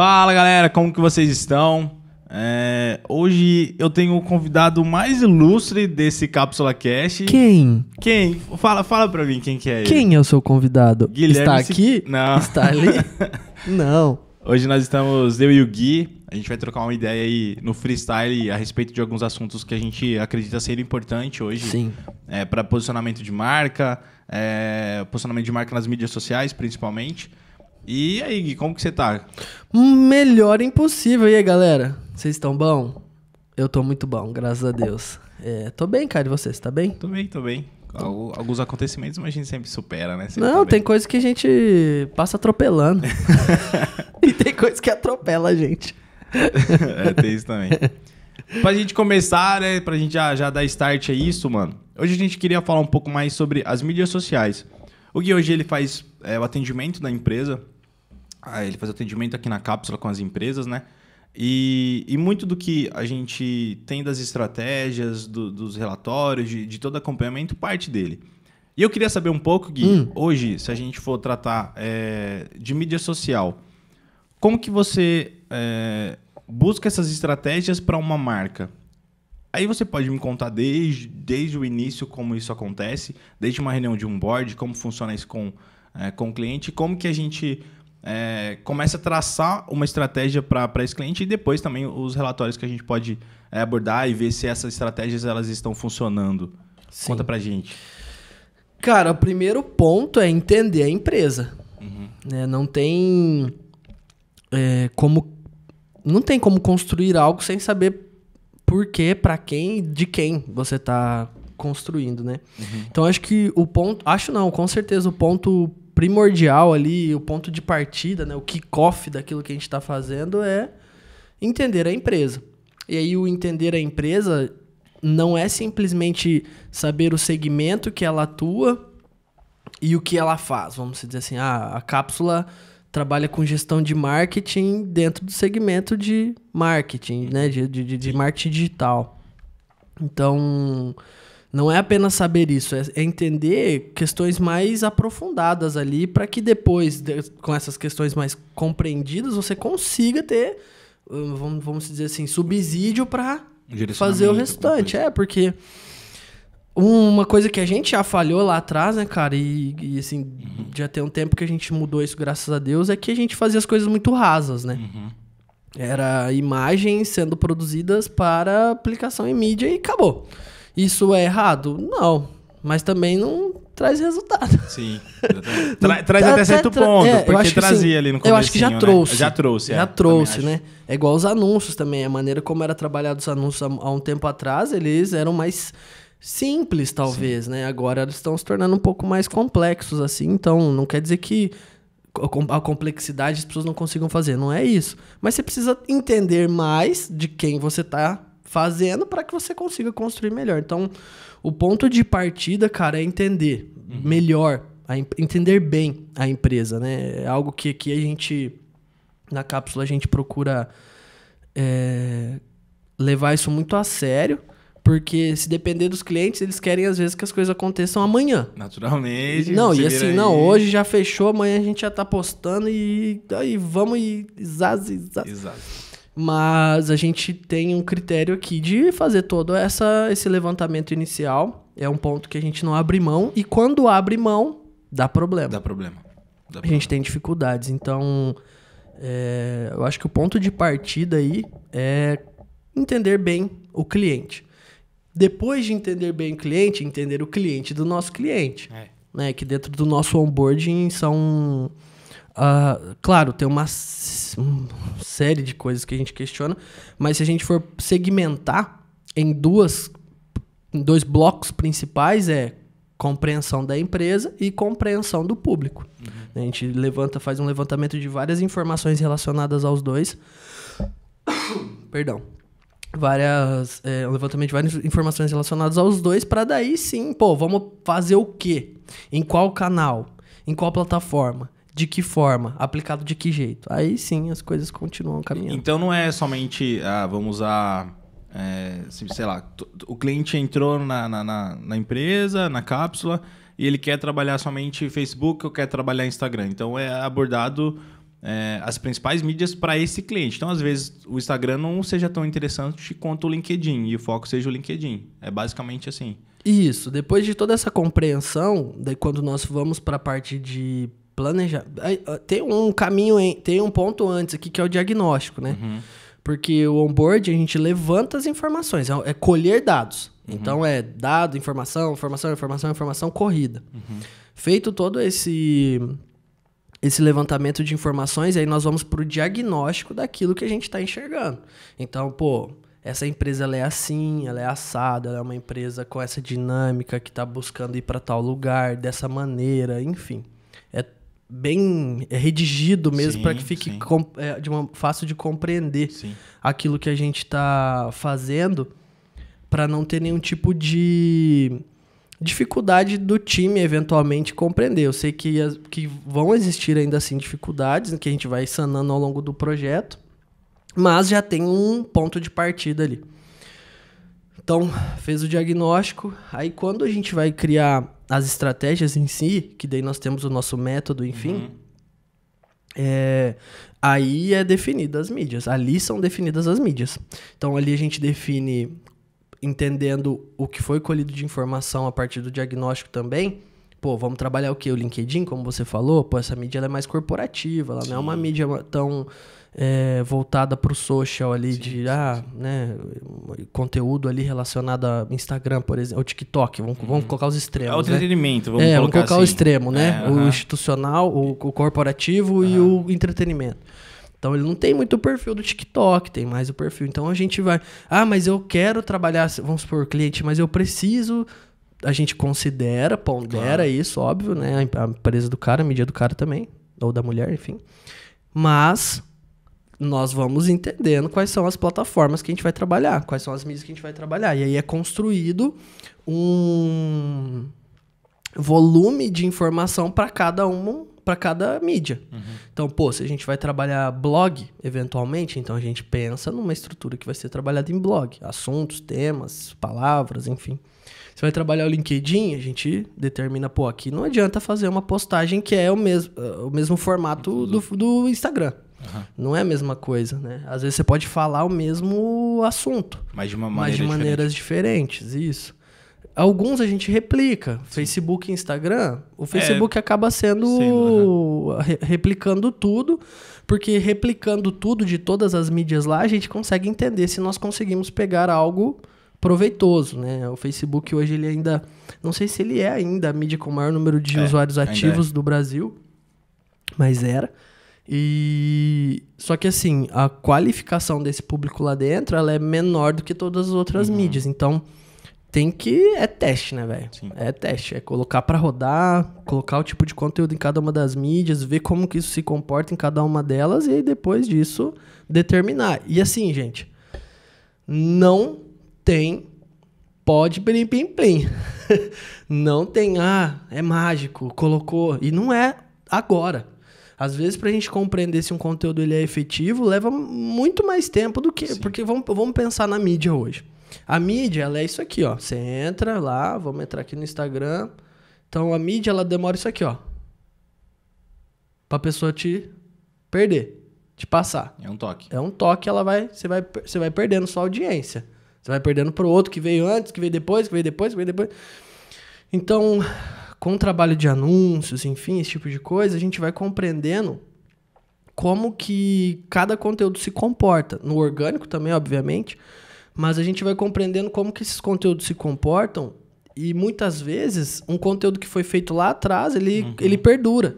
Fala galera, como que vocês estão? É, hoje eu tenho o convidado mais ilustre desse Cápsula Cast. Quem? Quem? Fala, fala pra mim quem que é ele. Quem é o seu convidado? Guilherme Está se... aqui? Não. Está ali? Não. Hoje nós estamos, eu e o Gui. A gente vai trocar uma ideia aí no freestyle a respeito de alguns assuntos que a gente acredita ser importante hoje. Sim. É, para posicionamento de marca, é, posicionamento de marca nas mídias sociais, principalmente. E aí, Gui, como que você tá? Melhor impossível. E aí, galera? Vocês estão bom? Eu tô muito bom, graças a Deus. É, tô bem, cara. E vocês, tá bem? Tô bem, tô bem. Alguns acontecimentos, mas a gente sempre supera, né? Sempre não, tá tem coisa que a gente passa atropelando. e tem coisa que atropela a gente. é, tem isso também. pra gente começar, né? Pra gente já, já dar start a é isso, mano. Hoje a gente queria falar um pouco mais sobre as mídias sociais. O Gui hoje ele faz é, o atendimento da empresa ele faz atendimento aqui na cápsula com as empresas, né? E, e muito do que a gente tem das estratégias, do, dos relatórios, de, de, todo acompanhamento, parte dele. E eu queria saber um pouco, Gui, hum. hoje, se a gente for tratar é, de mídia social, como que você é, busca essas estratégias para uma marca? Aí você pode me contar desde, desde o início como isso acontece, desde uma reunião de um board, como funciona isso com, é, com o cliente, como que a gente é, começa a traçar uma estratégia para esse cliente e depois também os relatórios que a gente pode é, abordar e ver se essas estratégias elas estão funcionando. Sim. Conta para gente. Cara, o primeiro ponto é entender a empresa. Uhum. Né, não tem é, como não tem como construir algo sem saber por quê, para quem, de quem você está construindo, né? Uhum. Então acho que o ponto, acho não, com certeza o ponto primordial ali, o ponto de partida, né, o kickoff daquilo que a gente está fazendo é entender a empresa. E aí o entender a empresa não é simplesmente saber o segmento que ela atua e o que ela faz. Vamos dizer assim, ah, a cápsula trabalha com gestão de marketing dentro do segmento de marketing, né? De, de, de marketing digital. Então, não é apenas saber isso, é, é entender questões mais aprofundadas ali para que depois, com essas questões mais compreendidas, você consiga ter, hum, vamos, vamos dizer assim, subsídio para fazer o restante. É, porque uma coisa que a gente já falhou lá atrás, né, cara, e, e assim, uhum. já tem um tempo que a gente mudou isso, graças a Deus, é que a gente fazia as coisas muito rasas, né? Uhum. Era imagens sendo produzidas para aplicação em mídia e acabou. Isso é errado? Não. Mas também não traz resultado. Sim. Tra traz até, certo é, ponto, é, porque trazia ali no começo. Eu acho que já né? trouxe. Já trouxe, é, Já trouxe, né? Acho. É igual os anúncios também. A maneira como era trabalhado os anúncios há, um tempo atrás, eles eram mais simples, talvez, Sim. né? Agora eles estão se tornando um pouco mais complexos, assim. Então, não quer dizer que a complexidade as pessoas não consigam fazer. Não é isso. Mas você precisa entender mais de quem você está fazendo para que você consiga construir melhor. Então, o ponto de partida, cara, é entender uhum. melhor, entender bem a empresa, né? É algo que aqui a gente, na cápsula, a gente procura é, levar isso muito a sério. Porque se depender dos clientes, eles querem às vezes que as coisas aconteçam amanhã. Naturalmente. Não, e assim, aí. não, hoje já fechou, amanhã a gente já tá postando e aí vamos e zaz, zaz. Exato mas a gente tem um critério aqui de fazer todo essa, esse levantamento inicial. É um ponto que a gente não abre mão, e quando abre mão, dá problema. Dá problema. Dá a gente tem dificuldades. Então, é, eu acho que o ponto de partida aí é entender bem o cliente. Depois de entender bem o cliente, entender o cliente do nosso cliente. É. Né, que dentro do nosso onboarding são Uh, claro, tem uma série de coisas que a gente questiona, mas se a gente for segmentar em duas em dois blocos principais é compreensão da empresa e compreensão do público. Uhum. A gente levanta, faz um levantamento de várias informações relacionadas aos dois. Perdão. Várias, é, um levantamento de várias informações relacionadas aos dois, para daí sim, pô, vamos fazer o quê? Em qual canal? Em qual plataforma? de que forma, aplicado de que jeito. Aí sim as coisas continuam caminhando. Então não é somente, ah, vamos a é, sei lá, o cliente entrou na, na, na, na empresa, na cápsula, e ele quer trabalhar somente Facebook ou quer trabalhar Instagram. Então é abordado é, as principais mídias para esse cliente. Então, às vezes, o Instagram não seja tão interessante quanto o LinkedIn e o foco seja o LinkedIn. É basicamente assim. Isso. Depois de toda essa compreensão, daí quando nós vamos para a parte de planejar. Tem um caminho, tem um ponto antes aqui que é o diagnóstico, né? Uhum. Porque o onboard a gente levanta as informações, é, é colher dados. Uhum. Então é dado, informação, informação, informação, informação, corrida. Uhum. Feito todo esse esse levantamento de informações, aí nós vamos para o diagnóstico daquilo que a gente está enxergando. Então, pô, essa empresa ela é assim, ela é assada, ela é uma empresa com essa dinâmica que está buscando ir para tal lugar, dessa maneira, enfim bem é, redigido mesmo para que fique é, de uma, fácil de compreender sim. aquilo que a gente está fazendo para não ter nenhum tipo de dificuldade do time eventualmente compreender. Eu sei que, que vão existir ainda assim dificuldades que a gente vai sanando ao longo do projeto, mas já tem um ponto de partida ali. Então, fez o diagnóstico. Aí, quando a gente vai criar as estratégias em si, que daí nós temos o nosso método, enfim, uhum. é, aí é definidas as mídias. Ali são definidas as mídias. Então, ali a gente define, entendendo o que foi colhido de informação a partir do diagnóstico também. Pô, vamos trabalhar o que? O LinkedIn, como você falou? Pô, essa mídia é mais corporativa, ela Sim. não é uma mídia tão é, voltada para o social ali, sim, de sim, ah, sim. né, conteúdo ali relacionado a Instagram, por exemplo, ou TikTok, vamos, uhum. vamos colocar os extremos. É né? o entretenimento, né? vamos, é, colocar vamos colocar assim. o extremo, né? É, O institucional, o, o corporativo e o entretenimento. Então ele não tem muito o perfil do TikTok, tem mais o perfil. Então a gente vai, ah, mas eu quero trabalhar, vamos supor, cliente, mas eu preciso. A gente considera, pondera claro. isso, óbvio, né? A empresa do cara, a mídia do cara também, ou da mulher, enfim. Mas nós vamos entendendo quais são as plataformas que a gente vai trabalhar, quais são as mídias que a gente vai trabalhar. E aí é construído um volume de informação para cada um para cada mídia. Uhum. Então, pô, se a gente vai trabalhar blog eventualmente, então a gente pensa numa estrutura que vai ser trabalhada em blog, assuntos, temas, palavras, enfim. Você vai trabalhar o LinkedIn, a gente determina, pô, aqui não adianta fazer uma postagem que é o mesmo, o mesmo formato uhum. do, do Instagram. Uhum. Não é a mesma coisa, né? Às vezes você pode falar o mesmo assunto, mas de, maneira mas de maneiras diferente. diferentes, isso. Alguns a gente replica, Sim. Facebook e Instagram. O é, Facebook é, acaba sendo sendo, uhum. replicando tudo, porque replicando tudo de todas as mídias lá, a gente consegue entender se nós conseguimos pegar algo proveitoso, né? O Facebook hoje ele ainda, não sei se ele é ainda a mídia com o maior número de é, usuários ativos é. do Brasil, mas era. E só que assim, a qualificação desse público lá dentro, ela é menor do que todas as outras uhum. mídias. Então, tem que é teste, né, velho? É teste, é colocar para rodar, colocar o tipo de conteúdo em cada uma das mídias, ver como que isso se comporta em cada uma delas e aí depois disso determinar. E assim, gente, não tem pode plim plim plim. não tem ah, é mágico, colocou e não é agora. Às vezes, para a gente compreender se um conteúdo ele é efetivo, leva muito mais tempo do que. Sim. Porque vamos, vamos pensar na mídia hoje. A mídia, ela é isso aqui, ó. Você entra lá, vamos entrar aqui no Instagram. Então, a mídia, ela demora isso aqui, ó. Pra pessoa te perder, te passar. É um toque. É um toque, ela vai, você vai, você vai perdendo sua audiência. Você vai perdendo pro outro que veio antes, que veio depois, que veio depois, que veio depois. Então, com o trabalho de anúncios, enfim, esse tipo de coisa, a gente vai compreendendo como que cada conteúdo se comporta. No orgânico também, obviamente, mas a gente vai compreendendo como que esses conteúdos se comportam e muitas vezes um conteúdo que foi feito lá atrás, ele, uhum. ele perdura.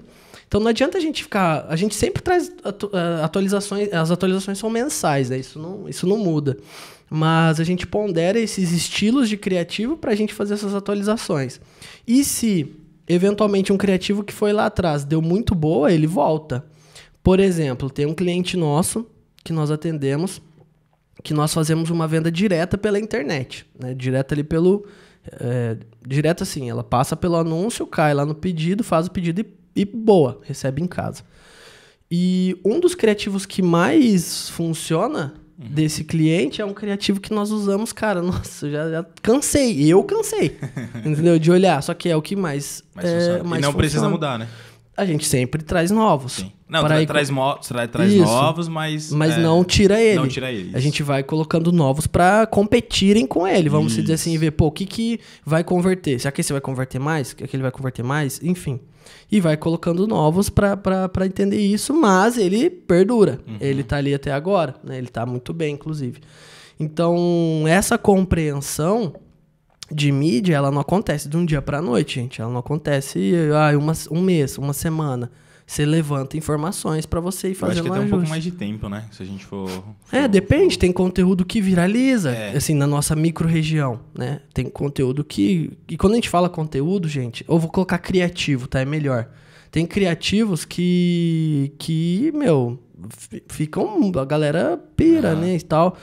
Então não adianta a gente ficar. A gente sempre traz atu eh, atualizações. As atualizações são mensais, né? Isso não, isso não muda mas a gente pondera esses estilos de criativo para a gente fazer essas atualizações. E se eventualmente um criativo que foi lá atrás deu muito boa, ele volta. Por exemplo, tem um cliente nosso que nós atendemos que nós fazemos uma venda direta pela internet, né? direta ali pelo é, direta assim, ela passa pelo anúncio, cai lá no pedido, faz o pedido e, e boa, recebe em casa. E um dos criativos que mais funciona Uhum. desse cliente é um criativo que nós usamos, cara. Nossa, já, já cansei. Eu cansei. entendeu? De olhar. Só que é o que mais. mais é, mais e não funciona. precisa mudar, né? a gente sempre traz novos. Sim. Não, tra ir... traz, tra traz novos, mas. Mas é... não tira ele. Não tira ele. Isso. A gente vai colocando novos para competirem com ele. Vamos dizer assim, ver, pô, o que, que vai converter? Será que esse vai converter mais? Que aquele vai converter mais? Enfim. E vai colocando novos para entender isso, mas ele perdura. Uhum. Ele tá ali até agora, né? Ele tá muito bem, inclusive. Então, essa compreensão de mídia, ela não acontece de um dia pra noite, gente. Ela não acontece ah, uma, um mês, uma semana. Você levanta informações para você ir fazendo Eu acho que até um pouco mais de tempo, né? Se a gente for... É, for é, depende. For... Tem conteúdo que viraliza, é. assim, na nossa micro-região, né? Tem conteúdo que... E quando a gente fala conteúdo, gente... Eu vou colocar criativo, tá? É melhor. Tem criativos que... Que, meu... Ficam... A galera pira, ah. né? E tal...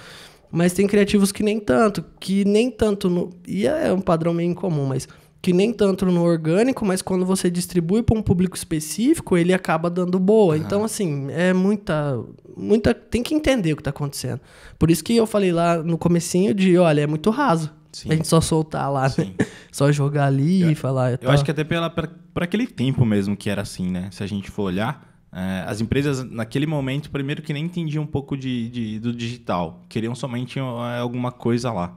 Mas tem criativos que nem tanto, que nem tanto no. E é, é um padrão meio incomum, mas. Que nem tanto no orgânico, mas quando você distribui para um público específico, ele acaba dando boa. Ah. Então, assim, é muita. muita Tem que entender o que está acontecendo. Por isso que eu falei lá no comecinho de, olha, é muito raso. Sim. A gente só soltar lá, né? Só jogar ali eu, e falar. Eu, acho que até pela, aquele tempo mesmo que era assim, né? Se a gente for olhar é, as empresas, naquele momento, primeiro que nem entendiam um pouco de, de do digital, queriam somente é, alguma coisa lá.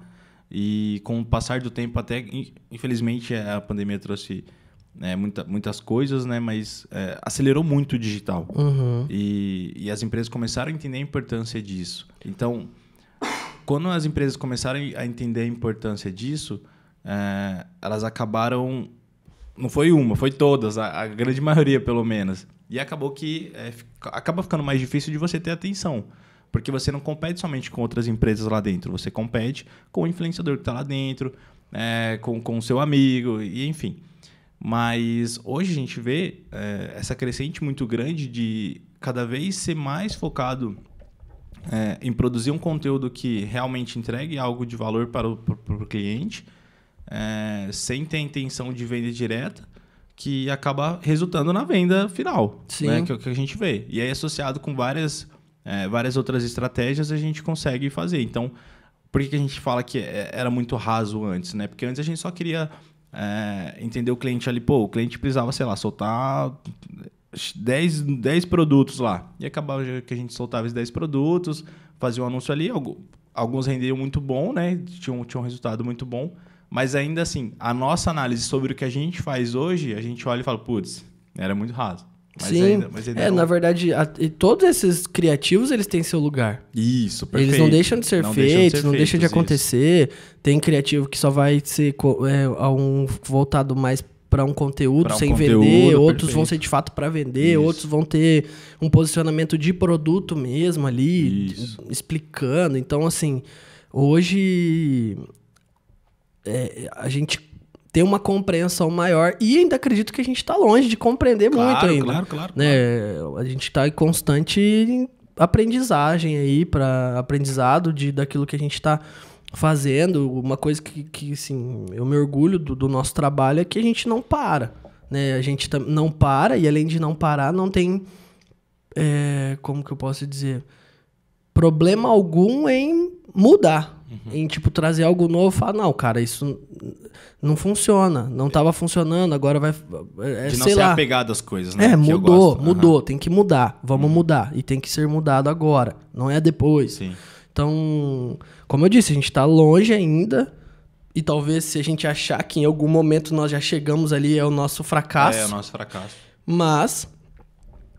E com o passar do tempo, até infelizmente a pandemia trouxe é, muita, muitas coisas, né? Mas é, acelerou muito o digital. Uhum. E, e as empresas começaram a entender a importância disso. Então, quando as empresas começaram a entender a importância disso, é, elas acabaram. Não foi uma, foi todas, a, a grande maioria pelo menos e acabou que é, acaba ficando mais difícil de você ter atenção. Porque você não compete somente com outras empresas lá dentro, você compete com o influenciador que está lá dentro, é, com, com o seu amigo, e enfim. Mas hoje a gente vê é, essa crescente muito grande de cada vez ser mais focado é, em produzir um conteúdo que realmente entregue algo de valor para o, para o cliente, é, sem ter a intenção de venda direta, que acaba resultando na venda final, né, Sim. Né? que é o que a gente vê. E aí, associado com várias, é, várias outras estratégias, a gente consegue fazer. Então, por que, a gente fala que é, era muito raso antes? Né? Porque antes a gente só queria é, entender o cliente ali. Pô, o cliente precisava, sei lá, soltar 10, 10 produtos lá. E acabava que a gente soltava esses 10 produtos, fazia um anúncio ali. Alguns rendiam muito bom, né? Tinham, tinham um resultado muito bom mas ainda assim, a nossa análise sobre o que a gente faz hoje, a gente olha e fala, putz, era muito raso. Mas Sim, ainda, mas ainda é, na verdade, a, todos esses criativos, eles têm seu lugar. Isso, perfeito. Eles não deixam de ser não feitos, deixam de ser não deixam de acontecer. Isso. Tem criativo que só vai ser é, um, voltado mais para um conteúdo pra um sem conteúdo, vender, perfeito. outros vão ser de fato para vender, Isso. outros vão ter um posicionamento de produto mesmo ali, Isso. explicando. Então, assim, hoje é, a gente ter uma compreensão maior e ainda acredito que a gente está longe de compreender claro, muito ainda. Claro, claro, né? claro. A gente está em constante aprendizagem aí para aprendizado de daquilo que a gente está fazendo. Uma coisa que, que assim, eu me orgulho do, do nosso trabalho é que a gente não para. Né? A gente não para e além de não parar, não tem. É, como que eu posso dizer? Problema algum em mudar uhum. em tipo trazer algo novo, falar não, cara, isso não funciona, não estava é. funcionando, agora vai é, de não sei ser lá. apegado às coisas, né? É, mudou, mudou, tem que mudar, vamos uhum. mudar e tem que ser mudado agora, não é depois. Sim. Então, como eu disse, a gente está longe ainda. E talvez se a gente achar que em algum momento nós já chegamos ali é o nosso fracasso. É, é o nosso fracasso. Mas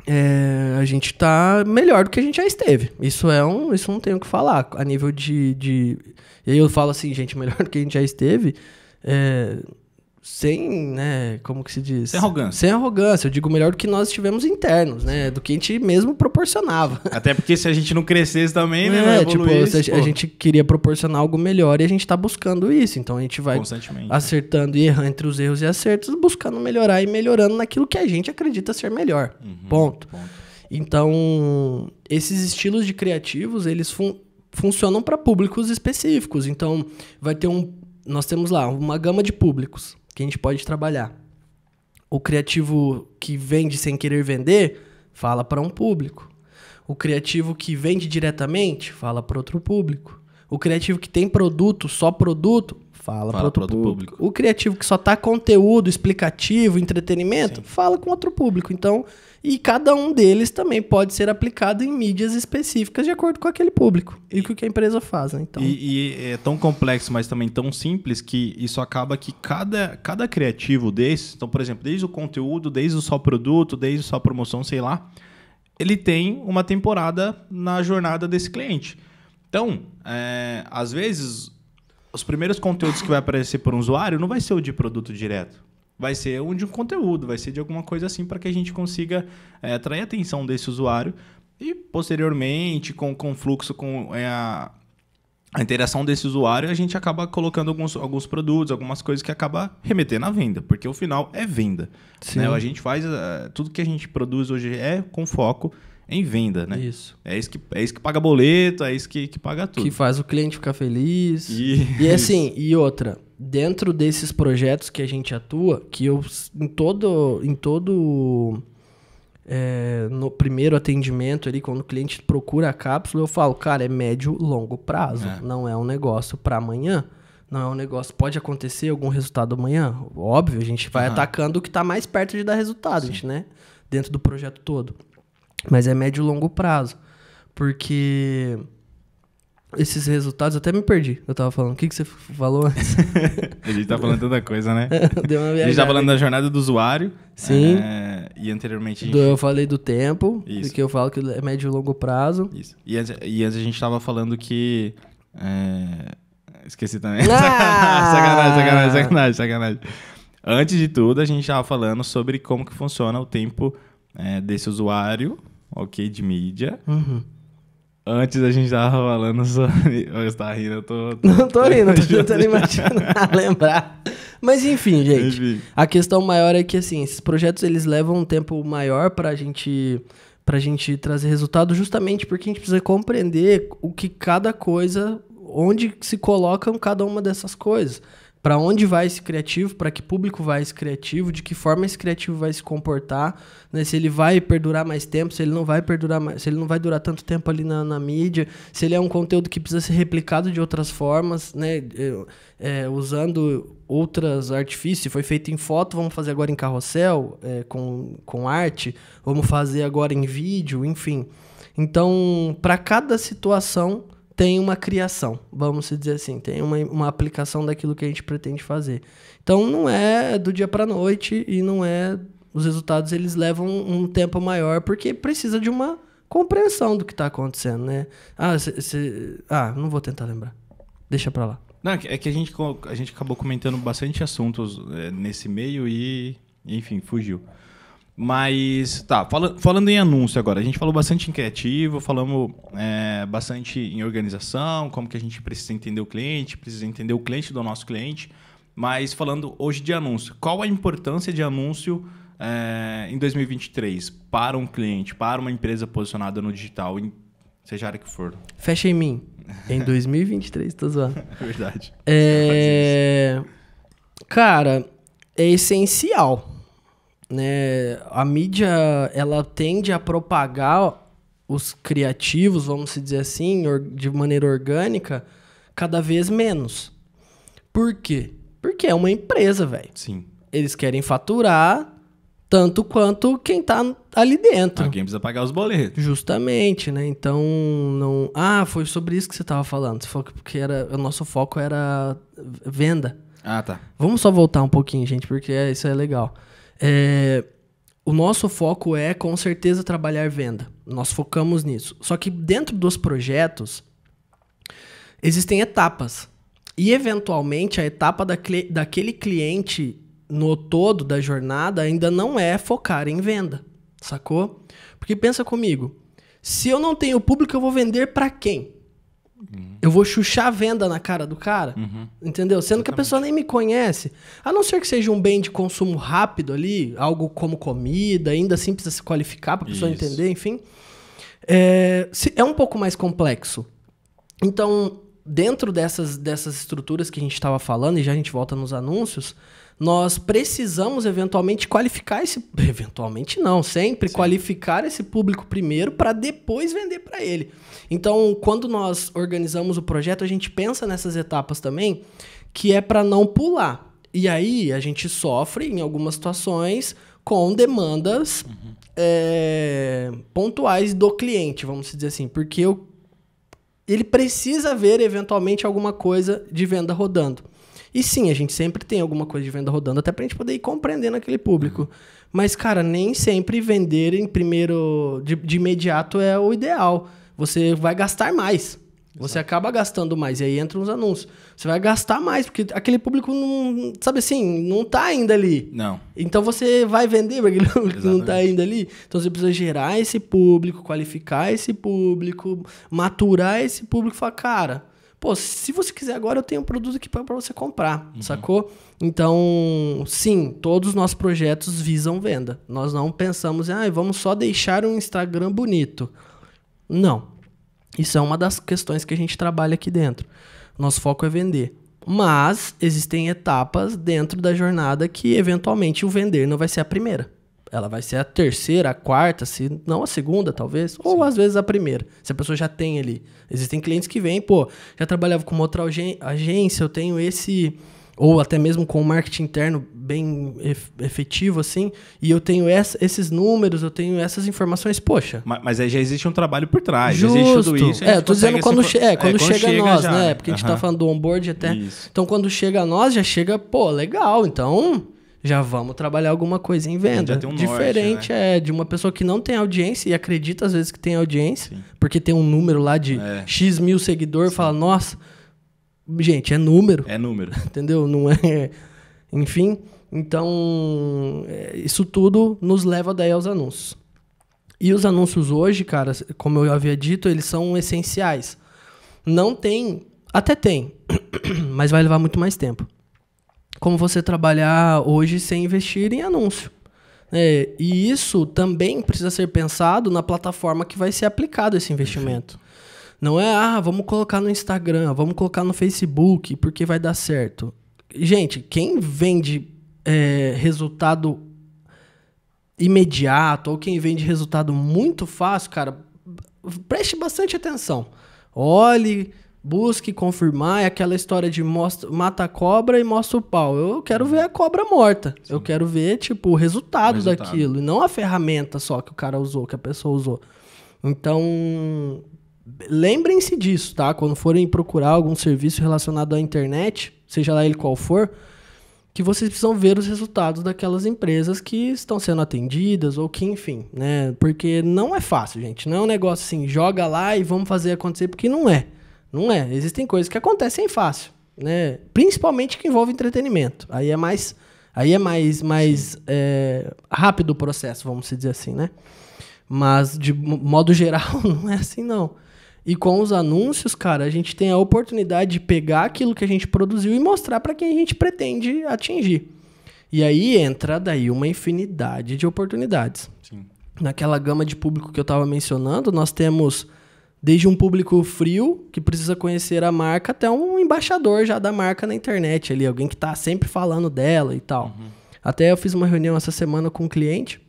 é, a gente tá melhor do que a gente já esteve. Isso é um, isso não tenho o que falar. A nível de, de. E aí eu falo assim, gente, melhor do que a gente já esteve. É, sem, né, como que se diz? Sem arrogância. Sem arrogância, eu digo melhor do que nós tivemos internos, né, do que a gente mesmo proporcionava. Até porque se a gente não crescesse também, né, é, né, tipo, a, a, gente queria proporcionar algo melhor e a gente tá buscando isso, então a gente vai né. acertando e errando entre os erros e acertos, buscando melhorar e melhorando naquilo que a gente acredita ser melhor. Uhum, ponto. ponto. Então, esses estilos de criativos, eles fun funcionam para públicos específicos. Então, vai ter um nós temos lá uma gama de públicos que a gente pode trabalhar. O criativo que vende sem querer vender fala para um público. O criativo que vende diretamente fala para outro público. O criativo que tem produto, só produto, fala, fala para outro, público. público. O criativo que só tá conteúdo, explicativo, entretenimento, Sim. fala com outro público. Então, e cada um deles também pode ser aplicado em mídias específicas de acordo com aquele público e com o que a empresa faz. Né? Então... E, e, é tão complexo, mas também tão simples, que isso acaba que cada, cada criativo desse, então, por exemplo, desde o conteúdo, desde o só produto, desde a só promoção, sei lá, ele tem uma temporada na jornada desse cliente. Então, é, às vezes, os primeiros conteúdos que vai aparecer para um usuário não vai ser o de produto direto vai ser um de um conteúdo, vai ser de alguma coisa assim para que a gente consiga é, atrair a atenção desse usuário e posteriormente com o fluxo, com é, a, a interação desse usuário, a gente acaba colocando alguns, alguns produtos, algumas coisas que acaba remetendo à venda, porque o final é venda. Né? A gente faz. É, tudo que a gente produz hoje é com foco em venda, né? Isso. É isso que, é isso que paga boleto, é isso que, que paga tudo. Que faz o cliente ficar feliz. E, E assim, e outra, dentro desses projetos que a gente atua, que eu em todo em todo é, no primeiro atendimento ali, quando o cliente procura a cápsula, eu falo, cara, é médio longo prazo, é. não é um negócio para amanhã. Não é um negócio, pode acontecer algum resultado amanhã? Óbvio, a gente vai uhum. atacando o que está mais perto de dar resultado, gente, né? Dentro do projeto todo. Mas é médio e longo prazo. Porque esses resultados, até me perdi. Eu tava falando. O que, que você falou antes? a gente tá falando tanta coisa, né? Deu uma A gente tá falando da jornada do usuário. Sim. É, e anteriormente. Gente... eu falei do tempo, Isso. que eu falo que é médio e longo prazo. Isso. E antes, e antes a gente tava falando que. É... Esqueci também. Ah! sacanagem, sacanagem, sacanagem, sacanagem. Antes de tudo, a gente tava falando sobre como que funciona o tempo é, desse usuário, ok, de mídia. Uhum Antes a gente tava falando sobre. Você tá rindo, eu tô. tô não tô rindo, tô tentando imaginar, lembrar. Mas enfim, gente. Enfim. A questão maior é que, assim, esses projetos eles levam um tempo maior pra gente pra gente trazer resultado, justamente porque a gente precisa compreender o que cada coisa, onde se colocam cada uma dessas coisas para onde vai esse criativo, para que público vai esse criativo, de que forma esse criativo vai se comportar, né? se ele vai perdurar mais tempo, se ele não vai perdurar mais, se ele não vai durar tanto tempo ali na, na mídia, se ele é um conteúdo que precisa ser replicado de outras formas, né? É, é usando outros artifícios, se foi feito em foto, vamos fazer agora em carrossel, é, com, com arte, vamos fazer agora em vídeo, enfim. Então, para cada situação, tem uma criação, vamos dizer assim, tem uma, uma aplicação daquilo que a gente pretende fazer. Então não é do dia para noite e não é os resultados eles levam um tempo maior porque precisa de uma compreensão do que está acontecendo, né? Ah, cê, cê, ah, não vou tentar lembrar. Deixa para lá. Não, é que a gente, a gente acabou comentando bastante assuntos é, nesse meio e, enfim, fugiu. Mas, tá, fala, falando em anúncio agora, a gente falou bastante em criativo, falamos é, bastante em organização, como que a gente precisa entender o cliente, precisa entender o cliente do nosso cliente. Mas falando hoje de anúncio, qual a importância de anúncio é, em 2023 para um cliente, para uma empresa posicionada no digital, em, seja a área que for? Fecha em mim. Em 2023, tô zoando. É verdade. É... Cara, é essencial né, a mídia ela tende a propagar os criativos, vamos dizer assim, de maneira orgânica, cada vez menos. Por quê? Porque é uma empresa, velho. Sim. Eles querem faturar tanto quanto quem tá ali dentro. Alguém precisa pagar os boletos. Justamente, né? Então, não. Ah, foi sobre isso que você tava falando. Você falou que porque era... o nosso foco era venda. Ah, tá. Vamos só voltar um pouquinho, gente, porque é, isso é legal. É, o nosso foco é, com certeza, trabalhar venda. Nós focamos nisso. Só que dentro dos projetos, existem etapas. E, eventualmente, a etapa da, daquele cliente no todo da jornada ainda não é focar em venda, sacou? Porque pensa comigo, se eu não tenho público, eu vou vender para quem? Uhum. Eu vou chuchar a venda na cara do cara. Uhum. Entendeu? Sendo Exatamente. que a pessoa nem me conhece. A não ser que seja um bem de consumo rápido ali, algo como comida, ainda assim precisa se qualificar para a pessoa Isso. entender, enfim. É, é um pouco mais complexo. Então, dentro dessas, dessas estruturas que a gente estava falando, e já a gente volta nos anúncios, nós precisamos eventualmente qualificar esse. Eventualmente não, sempre Sim. qualificar esse público primeiro para depois vender para ele. Então, quando nós organizamos o projeto, a gente pensa nessas etapas também, que é para não pular. E aí a gente sofre em algumas situações com demandas uhum. é, pontuais do cliente, vamos dizer assim, porque eu, ele precisa ver eventualmente alguma coisa de venda rodando. E sim, a gente sempre tem alguma coisa de venda rodando, até pra gente poder ir compreendendo aquele público. Mas, cara, nem sempre vender em primeiro, de, de imediato é o ideal. Você vai gastar mais. Você acaba gastando mais, e aí entram os anúncios. Você vai gastar mais, porque aquele público não. Sabe assim, não tá ainda ali. Não. Então você vai vender, porque Exatamente. não tá ainda ali. Então você precisa gerar esse público, qualificar esse público, maturar esse público e falar, cara, pô, se você quiser agora, eu tenho um produto aqui para você comprar, uhum. sacou? Então, sim, todos os nossos projetos visam venda. Nós não pensamos em, ah, vamos só deixar um Instagram bonito. Não. Isso é uma das questões que a gente trabalha aqui dentro. Nosso foco é vender. Mas existem etapas dentro da jornada que, eventualmente, o vender não vai ser a primeira ela vai ser a terceira, a quarta, se não a segunda, talvez, Sim. ou às vezes a primeira. Se a pessoa já tem ali. Existem clientes que vêm, pô, já trabalhava com uma outra agência, eu tenho esse. Ou até mesmo com o marketing interno bem efetivo, assim, e eu tenho essa, esses números, eu tenho essas informações, poxa. Mas, mas aí já existe um trabalho por trás, Justo. já existe tudo isso. É, eu tô dizendo quando, che é, quando, é, quando chega, chega nós, já, né, né? Porque a gente tá falando do onboard até. Isso. Então quando chega a nós, já chega, pô, legal, então já vamos trabalhar alguma coisa em venda. Um Diferente norte, né? é de uma pessoa que não tem audiência e acredita às vezes que tem audiência, Sim. porque tem um número lá de é. X mil seguidores, fala, nossa, gente, é número. É número. Entendeu? Não é. Enfim, então, é, isso tudo nos leva daí aos anúncios. E os anúncios hoje, cara, como eu havia dito, eles são essenciais. Não tem, até tem, mas vai levar muito mais tempo como você trabalhar hoje sem investir em anúncio. É, e isso também precisa ser pensado na plataforma que vai ser aplicado esse investimento. Não é, ah, vamos colocar no Instagram, vamos colocar no Facebook, porque vai dar certo. Gente, quem vende é, resultado imediato ou quem vende resultado muito fácil, cara, preste bastante atenção. Olhe busque confirmar, é aquela história de mostra, mata a cobra e mostra o pau. Eu quero ver a cobra morta. Sim. Eu quero ver, tipo, o resultado, o resultado, daquilo. E não a ferramenta só que o cara usou, que a pessoa usou. Então, lembrem-se disso, tá? Quando forem procurar algum serviço relacionado à internet, seja lá ele qual for, que vocês precisam ver os resultados daquelas empresas que estão sendo atendidas ou que, enfim, né? Porque não é fácil, gente. Não é um negócio assim, joga lá e vamos fazer acontecer, porque não é. Não é. Existem coisas que acontecem fácil, né? Principalmente que envolve entretenimento. Aí é mais, aí é mais, mais é, rápido o processo, vamos dizer assim, né? Mas de modo geral não é assim não. E com os anúncios, cara, a gente tem a oportunidade de pegar aquilo que a gente produziu e mostrar para quem a gente pretende atingir. E aí entra daí uma infinidade de oportunidades. Sim. Naquela gama de público que eu estava mencionando, nós temos Desde um público frio, que precisa conhecer a marca, até um embaixador já da marca na internet ali, alguém que está sempre falando dela e tal. Uhum. Até eu fiz uma reunião essa semana com um cliente,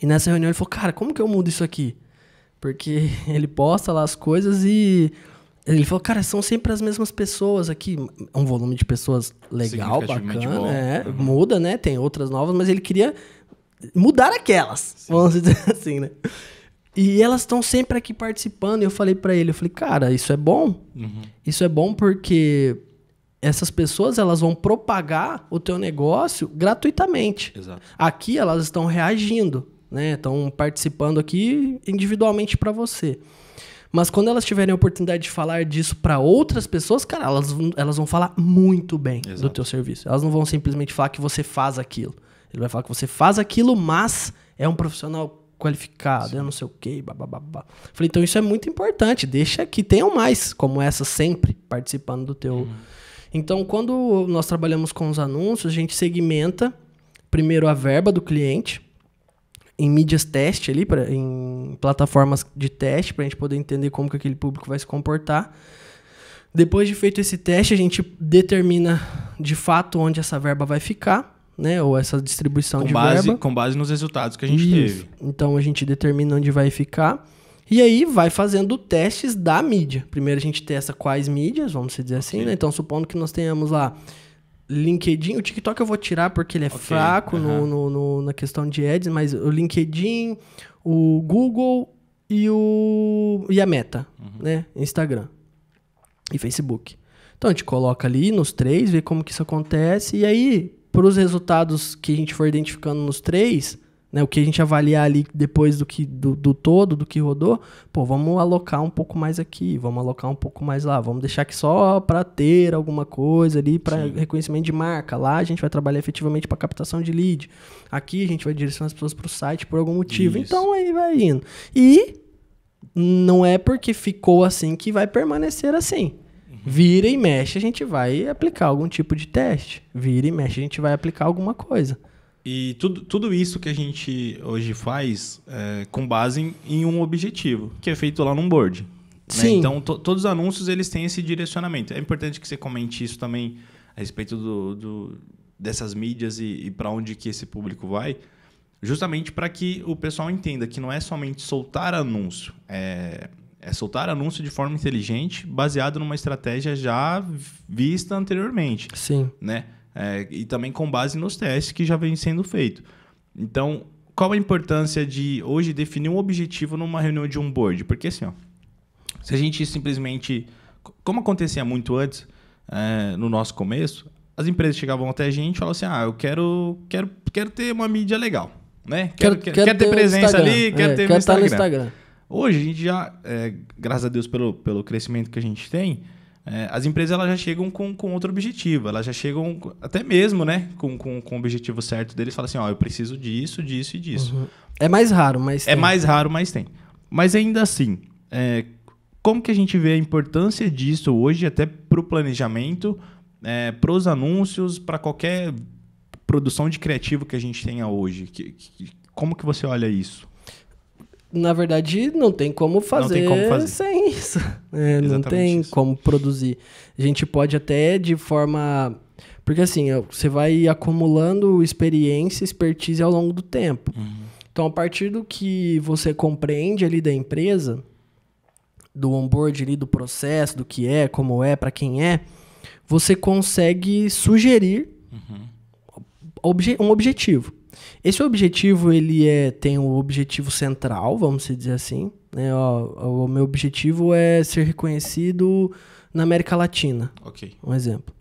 e nessa reunião ele falou, cara, como que eu mudo isso aqui? Porque ele posta lá as coisas e ele falou, cara, são sempre as mesmas pessoas aqui. Um volume de pessoas legal, bacana. Bom. É, uhum. Muda, né? Tem outras novas, mas ele queria mudar aquelas. Sim. Vamos dizer assim, né? E elas estão sempre aqui participando. E eu falei para ele, eu falei, cara, isso é bom. Uhum. Isso é bom porque essas pessoas elas vão propagar o teu negócio gratuitamente. Exato. Aqui elas estão reagindo, né? Estão participando aqui individualmente para você. Mas quando elas tiverem a oportunidade de falar disso para outras pessoas, cara, elas, elas vão falar muito bem Exato. do teu serviço. Elas não vão simplesmente falar que você faz aquilo. Ele vai falar que você faz aquilo, mas é um profissional qualificado, Sim. eu não sei o quê, bababá. Falei, então isso é muito importante, deixa que tenham mais como essa sempre participando do teu. Hum. Então, quando nós trabalhamos com os anúncios, a gente segmenta primeiro a verba do cliente em mídias teste ali, pra, em plataformas de teste, para a gente poder entender como que aquele público vai se comportar. Depois de feito esse teste, a gente determina de fato onde essa verba vai ficar né? Ou essa distribuição com de base, verba. Com base nos resultados que a gente Isso. teve. Então a gente determina onde vai ficar. E aí vai fazendo testes da mídia. Primeiro a gente testa quais mídias, vamos dizer assim, okay. né? Então supondo que nós tenhamos lá LinkedIn, o TikTok eu vou tirar porque ele é okay. fraco uhum. no, no, no, na questão de ads, mas o LinkedIn, o Google e, o, e a Meta, uhum. né? Instagram e Facebook. Então a gente coloca ali nos três, vê como que isso acontece, e aí para os resultados que a gente for identificando nos três, né, o que a gente avaliar ali depois do que do, do, todo, do que rodou, pô, vamos alocar um pouco mais aqui, vamos alocar um pouco mais lá, vamos deixar que só para ter alguma coisa ali para reconhecimento de marca. Lá a gente vai trabalhar efetivamente para captação de lead. Aqui a gente vai direcionar as pessoas para o site por algum motivo. Isso. Então aí vai indo. E não é porque ficou assim que vai permanecer assim. Vira e mexe, a gente vai aplicar algum tipo de teste. Vira e mexe, a gente vai aplicar alguma coisa. E tudo, tudo isso que a gente hoje faz é com base em, em um objetivo, que é feito lá num board. Né? Sim. Então, to, todos os anúncios eles têm esse direcionamento. É importante que você comente isso também a respeito do, do dessas mídias e, e para onde que esse público vai, justamente para que o pessoal entenda que não é somente soltar anúncio, é é soltar anúncio de forma inteligente, baseado numa estratégia já vista anteriormente. Sim. Né? É, e também com base nos testes que já vem sendo feito. Então, qual a importância de hoje definir um objetivo numa reunião de um board? Porque assim, ó, se a gente simplesmente. Como acontecia muito antes, é, no nosso começo, as empresas chegavam até a gente e falavam assim: ah, eu quero, quero, quero ter uma mídia legal. Né? Quero, quero, quero, quero ter, ter, presença ali, quero é, ter quero estar Instagram. no Instagram. Hoje, a gente já, é, graças a Deus pelo, pelo crescimento que a gente tem, é, as empresas elas já chegam com, com outro objetivo, elas já chegam até mesmo né, com, com, com o objetivo certo deles, falam assim, ó, eu preciso disso, disso e disso. Uhum. É mais raro, mas É mais raro, mas tem. Mas ainda assim, é, como que a gente vê a importância disso hoje até para o planejamento, é, para os anúncios, para qualquer produção de criativo que a gente tenha hoje? Que, que, como que você olha isso? na verdade, não tem como fazer, tem como fazer. sem isso. É, não tem isso. como produzir. A gente pode até de forma. Porque assim, você vai acumulando experiência, expertise ao longo do tempo. Uhum. Então, a partir do que você compreende ali da empresa, do onboard ali, do processo, do que é, como é, para quem é, você consegue sugerir uhum. um objetivo. Esse objetivo, ele é, tem um objetivo central, vamos dizer assim. Né? o meu objetivo é ser reconhecido na América Latina. Ok. Um exemplo.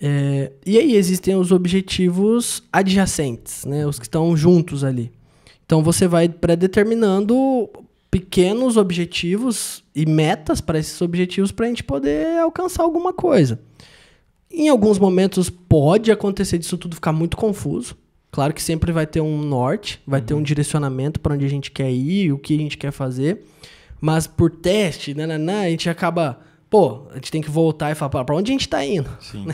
É, e aí existem os objetivos adjacentes, né? os que estão juntos ali. Então você vai predeterminando pequenos objetivos e metas para esses objetivos para a gente poder alcançar alguma coisa. Em alguns momentos pode acontecer disso tudo ficar muito confuso, Claro que sempre vai ter um norte, vai uhum. ter um uhum. direcionamento para onde a gente quer ir, o que a gente quer fazer. Mas por teste, nananã, né, né, né, a gente acaba. Pô, a gente tem que voltar e falar para onde a gente está indo.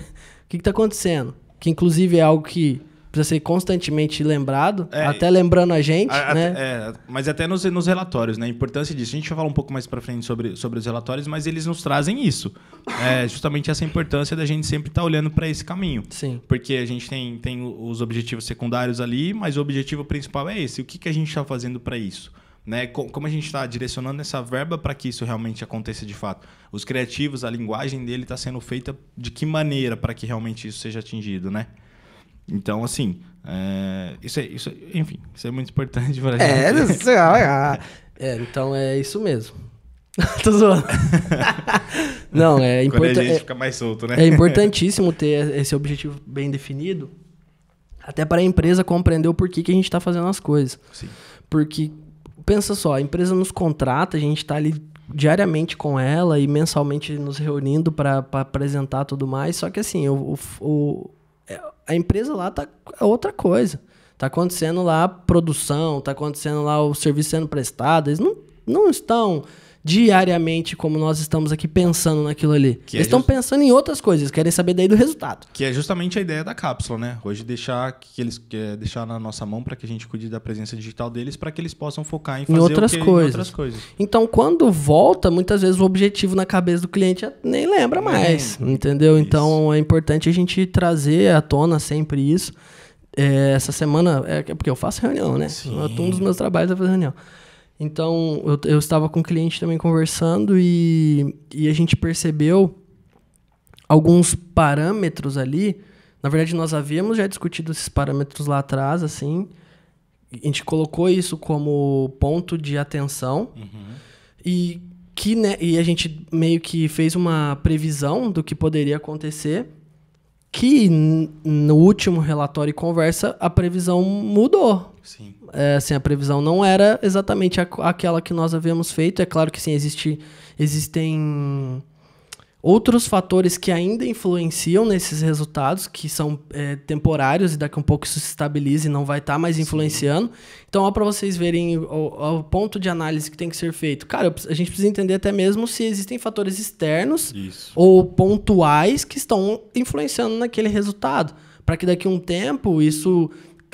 O que, está acontecendo? Que inclusive é algo que precisa ser constantemente lembrado, é, até lembrando a gente, a, né? É, mas até nos, nos relatórios, né? A importância disso. A gente vai falar um pouco mais para frente sobre, sobre os relatórios, mas eles nos trazem isso. É justamente essa importância da gente sempre estar tá olhando para esse caminho. Sim. Porque a gente tem, tem os objetivos secundários ali, mas o objetivo principal é esse. O que, que a gente está fazendo para isso? Né? Como a gente está direcionando essa verba para que isso realmente aconteça de fato? Os criativos, a linguagem dele está sendo feita de que maneira para que realmente isso seja atingido, né? Então, assim, é, isso, é, isso, é, enfim, isso é muito importante para a é, gente. Ah, ah. é, então é isso mesmo. Tô zoando. Não, é importante. É, solto, né? é importantíssimo ter esse objetivo bem definido, até para a empresa compreender o porquê que a gente está fazendo as coisas. Sim. Porque, pensa só, a empresa nos contrata, a gente está ali diariamente com ela e mensalmente nos reunindo para apresentar tudo mais, só que assim, o, o, o é, a empresa lá tá é outra coisa. Tá acontecendo lá a produção, tá acontecendo lá o serviço sendo prestado. Eles não, não estão diariamente como nós estamos aqui pensando naquilo ali. Que é eles é estão just... pensando em outras coisas, querem saber daí do resultado. Que é justamente a ideia da cápsula, né? Hoje deixar que eles é, deixar na nossa mão para que a gente cuide da presença digital deles, para que eles possam focar em fazer em outras, que, coisas. Em outras coisas. Então, quando volta, muitas vezes o objetivo na cabeça do cliente é nem lembra mais, é. entendeu? Isso. Então, é importante a gente trazer à tona sempre isso. É, essa semana, é, é porque eu faço reunião, né? Sim. Um dos meus trabalhos é fazer reunião. Então, eu, eu estava com o um cliente também conversando e, e a gente percebeu alguns parâmetros ali. Na verdade, nós havíamos já discutido esses parâmetros lá atrás, assim. A gente colocou isso como ponto de atenção. Uhum. E, que, né, e a gente meio que fez uma previsão do que poderia acontecer que no último relatório e conversa a previsão mudou. Sim. É, assim, a previsão não era exatamente aquela que nós havíamos feito. É claro que sim, existe, existem Outros fatores que ainda influenciam nesses resultados, que são é, temporários e daqui a um pouco isso se estabiliza e não vai estar tá mais influenciando. Sim. Então, ó, para vocês verem o, o, ponto de análise que tem que ser feito. Cara, eu, a gente precisa entender até mesmo se existem fatores externos isso. ou pontuais que estão influenciando naquele resultado. Para que daqui a um tempo isso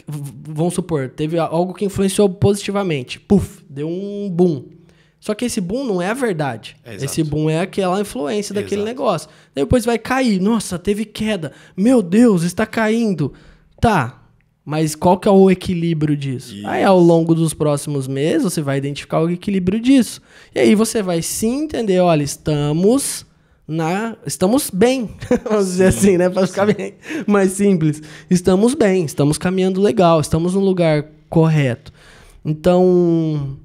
vamos supor, teve algo que influenciou positivamente. Puf, deu um boom. Só que esse boom não é a verdade. É, esse boom é aquela influência daquele exato. negócio. Depois vai cair. Nossa, teve queda. Meu Deus, está caindo. Tá. Mas qual que é o equilíbrio disso? Isso. Aí ao longo dos próximos meses você vai identificar o equilíbrio disso. E aí você vai sim entender, olha, estamos na estamos bem, vamos sim, dizer assim, né, para ficar bem mais simples. Estamos bem, estamos caminhando legal, estamos no lugar correto. Então,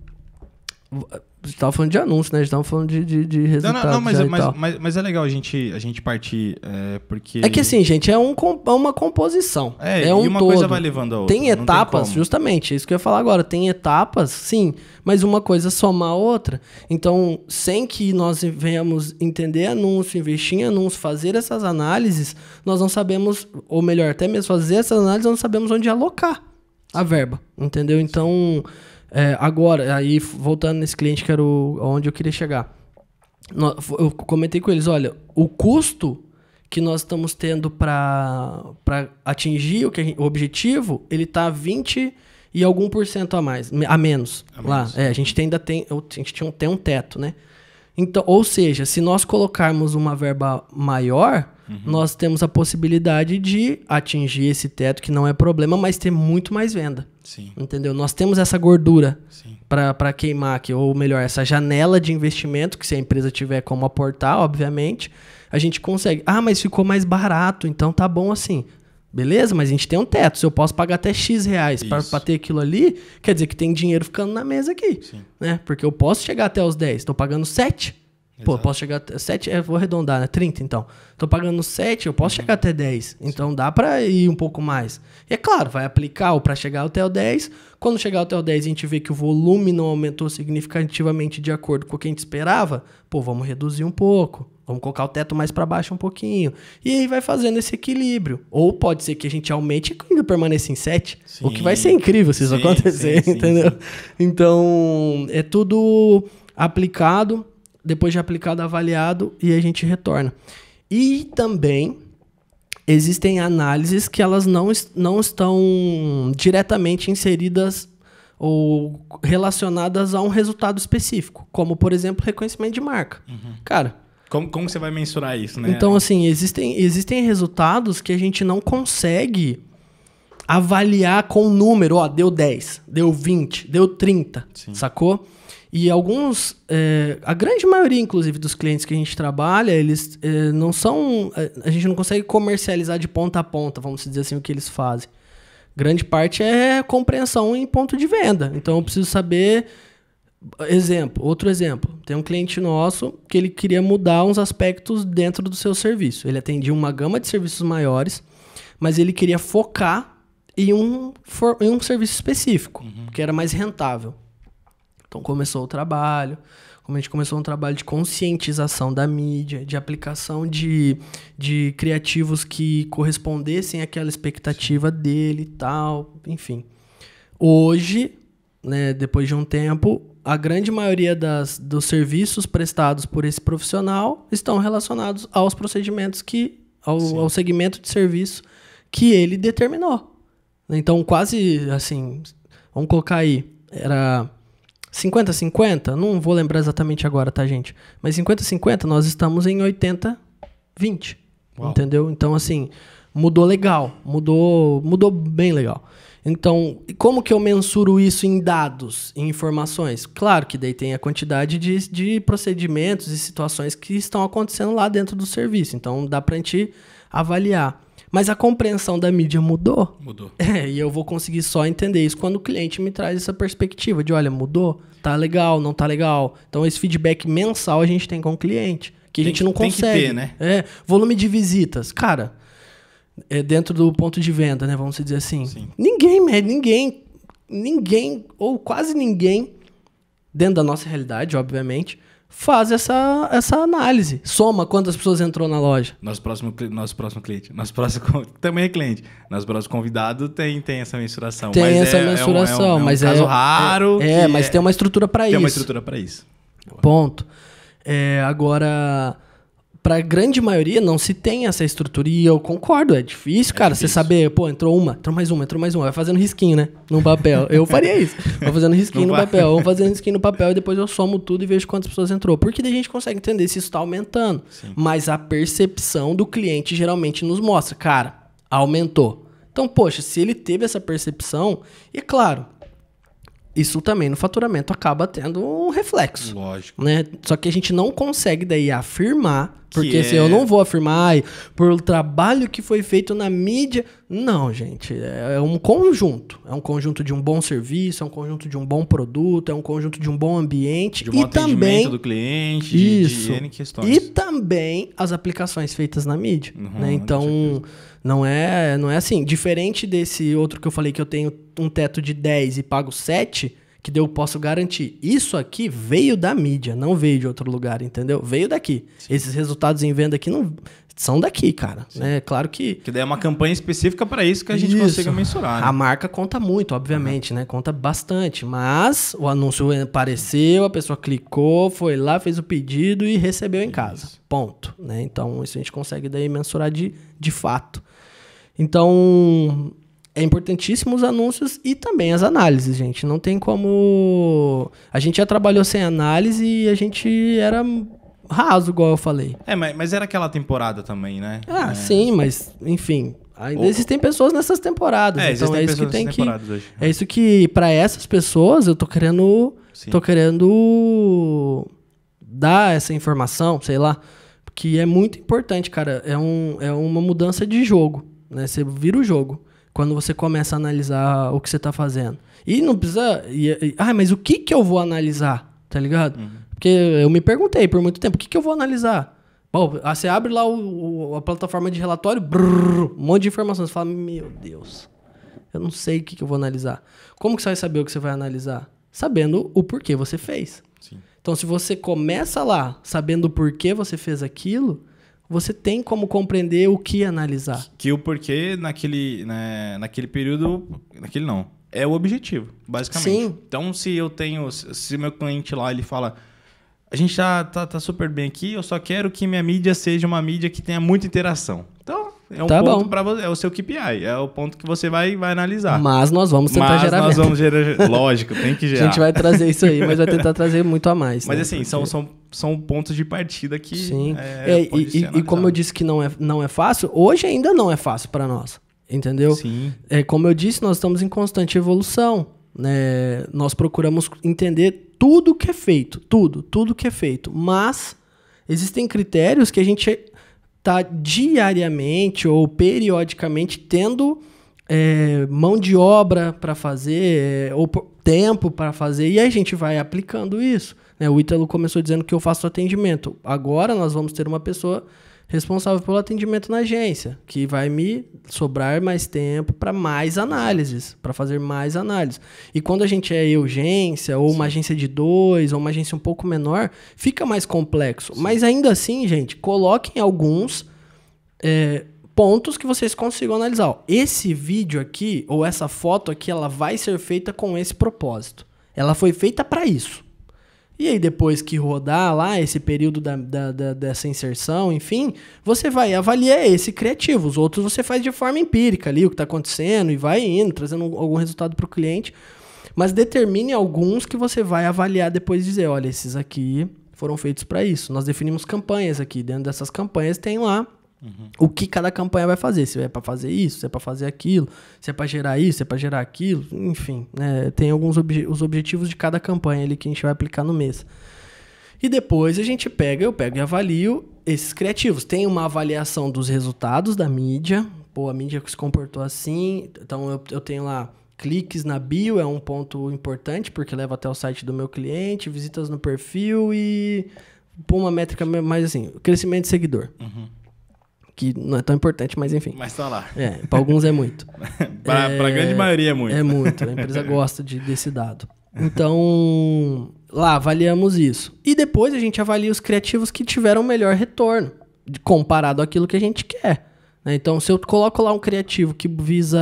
estavam falando de anúncio, né? gente estavam falando de, de, de resultado. Não, não, não mas, é, mas, mas, mas, é legal a gente, a gente partir, é, porque... É que assim, gente, é, um, é uma composição. É, é um uma todo. coisa vai levando a outra. Tem etapas, tem justamente, é isso que eu ia falar agora. Tem etapas, sim, mas uma coisa soma a outra. Então, sem que nós venhamos entender anúncio, investir em anúncio, fazer essas análises, nós não sabemos, ou melhor, até mesmo fazer essas análises, nós não sabemos onde alocar a verba, entendeu? Então... Sim é, agora, aí voltando nesse cliente que era o, onde eu queria chegar. Eu comentei com eles, olha, o custo que nós estamos tendo para atingir o, que gente, o objetivo, ele está 20 e algum por cento a mais, a menos. A lá. É, a gente ainda tem, a gente tinha, tem um teto, né? Então, ou seja, se nós colocarmos uma verba maior, Uhum. Nós temos a possibilidade de atingir esse teto, que não é problema, mas ter muito mais venda. Sim. Entendeu? Nós temos essa gordura para queimar aqui, ou melhor, essa janela de investimento, que se a empresa tiver como aportar, obviamente, a gente consegue. Ah, mas ficou mais barato, então tá bom assim. Beleza, mas a gente tem um teto. Se eu posso pagar até X reais para ter aquilo ali, quer dizer que tem dinheiro ficando na mesa aqui. Sim. Né? Porque eu posso chegar até os 10, estou pagando 7. Exato. Pô, eu posso chegar até 7, é, vou arredondar, né? 30 então. Tô pagando 7, eu posso uhum. chegar até 10. Então Sim. dá para ir um pouco mais. E é claro, vai aplicar o para chegar até o 10. Quando chegar até o 10 a gente vê que o volume não aumentou significativamente de acordo com o que a gente esperava, pô, vamos reduzir um pouco. Vamos colocar o teto mais para baixo um pouquinho. E aí vai fazendo esse equilíbrio. Ou pode ser que a gente aumente e ainda permaneça em 7. O que vai ser incrível se isso sim, acontecer, sim, entendeu? Então, é tudo aplicado depois de aplicado, avaliado e a gente retorna. E também existem análises que elas não, não estão diretamente inseridas ou relacionadas a um resultado específico, como por exemplo reconhecimento de marca. Uhum. Cara. Como, como você vai mensurar isso, né? Então, assim, existem, existem resultados que a gente não consegue avaliar com o número, ó, deu 10, deu 20, deu 30, Sim. sacou? E alguns, é, a grande maioria, inclusive, dos clientes que a gente trabalha, eles é, não são. É, a gente não consegue comercializar de ponta a ponta, vamos dizer assim, o que eles fazem. Grande parte é compreensão em ponto de venda. Então eu preciso saber. Exemplo, outro exemplo. Tem um cliente nosso que ele queria mudar uns aspectos dentro do seu serviço. Ele atendia uma gama de serviços maiores, mas ele queria focar em um, em um serviço específico, uhum. que era mais rentável. Então começou o trabalho, como a gente começou um trabalho de conscientização da mídia, de aplicação de, de criativos que correspondessem àquela expectativa dele e tal, enfim. Hoje, né, depois de um tempo, a grande maioria das, dos serviços prestados por esse profissional estão relacionados aos procedimentos que. ao, ao segmento de serviço que ele determinou. Então, quase assim, vamos colocar aí, era 50-50, não vou lembrar exatamente agora, tá, gente? Mas 50-50, nós estamos em 80-20. Entendeu? Então, assim, mudou legal. Mudou, mudou bem legal. Então, como que eu mensuro isso em dados, em informações? Claro que daí tem a quantidade de, de procedimentos e situações que estão acontecendo lá dentro do serviço. Então, dá para a gente avaliar. Mas a compreensão da mídia mudou. Mudou. É, e eu vou conseguir só entender isso quando o cliente me traz essa perspectiva de, olha, mudou, tá legal, não tá legal. Então esse feedback mensal a gente tem com o cliente, que tem, a gente não tem consegue. Tem que ter, né? É, volume de visitas. Cara, é dentro do ponto de venda, né, vamos dizer assim. Sim. Ninguém ninguém, ninguém ou quase ninguém dentro da nossa realidade, obviamente, faz essa, essa análise. Soma quantas pessoas entrou na loja. Nosso próximo, nosso próximo cliente, nosso próximo também é cliente. Nosso próximo convidado tem, tem essa mensuração. Tem mas essa é, mensuração, é um, é um, é um mas é caso raro. É, mas é- tem uma estrutura para isso. Tem uma estrutura para isso. Ponto. É, agora pra grande maioria não se tem essa estrutura. E eu concordo, é difícil, é cara, difícil. você saber, pô, entrou uma, entrou mais uma, entrou mais uma. Vai fazendo risquinho, né? No papel. Eu faria isso. Vou fazendo risquinho não no vai. papel, vou fazendo risquinho no papel e depois eu somo tudo e vejo quantas pessoas entrou. Porque daí a gente consegue entender se isso tá aumentando. Sim. Mas a percepção do cliente geralmente nos mostra, cara, aumentou. Então, poxa, se ele teve essa percepção, e é claro, isso também no faturamento acaba tendo um reflexo. Lógico. Né? Só que a gente não consegue daí afirmar, porque assim, é... se eu não vou afirmar por o trabalho que foi feito na mídia. Não, gente. É, é um conjunto. É um conjunto de um bom serviço, é um conjunto de um bom produto, é um conjunto de um bom ambiente. De um e também do cliente, de, isso. e também as aplicações feitas na mídia. Uhum, né? Então. Não é, não é assim. Diferente desse outro que eu falei que eu tenho um teto de 10 e pago 7, que eu posso garantir. Isso aqui veio da mídia, não veio de outro lugar, entendeu? Veio daqui. Sim. Esses resultados em venda aqui não são daqui, cara. Né? É né? claro que. Que daí é uma campanha específica para isso que a gente isso. consiga mensurar. Né? A marca conta muito, obviamente, uhum. né? Conta bastante. Mas o anúncio apareceu, a pessoa clicou, foi lá, fez o pedido e recebeu em isso. casa. Ponto. Né? Então, isso a gente consegue daí mensurar de, de fato. Então, é importantíssimo os anúncios e também as análises, gente. Não tem como. A gente já trabalhou sem análise e a gente era raso, igual eu falei. É, mas, mas era aquela temporada também, né? Ah, é. sim, mas, enfim. Ainda existem pessoas nessas temporadas. É, então é isso que tem que. Hoje. É né? isso que, para essas pessoas, eu tô querendo. Sim. Tô querendo dar essa informação, sei lá. Que é muito importante, cara. É, um, é uma mudança de jogo. Né? Você vira o jogo quando você começa a analisar o que você está fazendo. E não precisa. E, e, ah, mas o que, que eu vou analisar? Tá ligado? Uhum. Porque eu me perguntei por muito tempo: o que, que eu vou analisar? Bom, ah, você abre lá o, o, a plataforma de relatório, brrr, um monte de informações. Você fala: meu Deus, eu não sei o que, que eu vou analisar. Como que você vai saber o que você vai analisar? Sabendo o porquê você fez. Sim. Então, se você começa lá sabendo o porquê você fez aquilo, você tem como compreender o que analisar. Que, que o porquê naquele, né, naquele período. Naquele não. É o objetivo, basicamente. Sim. Então, se eu tenho. Se meu cliente lá ele fala. A gente tá, tá, tá super bem aqui, eu só quero que minha mídia seja uma mídia que tenha muita interação. Então, é um tá ponto para você, é o seu KPI, é o ponto que você vai, vai analisar. Mas nós vamos tentar mas gerar. Nós venda. vamos gerar, lógico, tem que gerar. A gente vai trazer isso aí, mas vai tentar trazer muito a mais. Mas né? assim, Porque... são, são são pontos de partida que. Sim. É, é, e, e como eu disse que não é, não é fácil, hoje ainda não é fácil para nós. Entendeu? Sim. É, como eu disse, nós estamos em constante evolução. Né? Nós procuramos entender tudo que é feito. Tudo, tudo que é feito. Mas existem critérios que a gente está diariamente ou periodicamente tendo é, mão de obra para fazer, é, ou tempo para fazer, e a gente vai aplicando isso. Né? O Ítalo começou dizendo que eu faço atendimento. Agora nós vamos ter uma pessoa responsável pelo atendimento na agência, que vai me sobrar mais tempo para mais análises, para fazer mais análises. E quando a gente é urgência, ou Sim. uma agência de dois, ou uma agência um pouco menor, fica mais complexo. Sim. Mas ainda assim, gente, coloquem alguns é, pontos que vocês consigam analisar. Ó, esse vídeo aqui, ou essa foto aqui, ela vai ser feita com esse propósito. Ela foi feita para isso. E aí, depois que rodar lá, esse período da, da, da, dessa inserção, enfim, você vai avaliar esse criativo. Os outros você faz de forma empírica ali, o que está acontecendo, e vai indo, trazendo algum resultado para o cliente. Mas determine alguns que você vai avaliar depois e dizer: olha, esses aqui foram feitos para isso. Nós definimos campanhas aqui. Dentro dessas campanhas tem lá Uhum. O que cada campanha vai fazer, se é para fazer isso, se é para fazer aquilo, se é para gerar isso, se é para gerar aquilo, enfim, né? tem alguns obje os objetivos de cada campanha ali que a gente vai aplicar no mês. E depois a gente pega, eu pego e avalio esses criativos. Tem uma avaliação dos resultados da mídia, pô, a mídia se comportou assim, então eu, eu tenho lá cliques na bio é um ponto importante porque leva até o site do meu cliente, visitas no perfil e pô, uma métrica mais assim, crescimento de seguidor. Uhum que não é tão importante, mas enfim. Mas tá lá. É, para alguns é muito. para é, a grande maioria é muito. É muito, a empresa gosta de, desse dado. Então, lá avaliamos isso. E depois a gente avalia os criativos que tiveram melhor retorno, comparado àquilo que a gente quer. Né? Então, se eu coloco lá um criativo que visa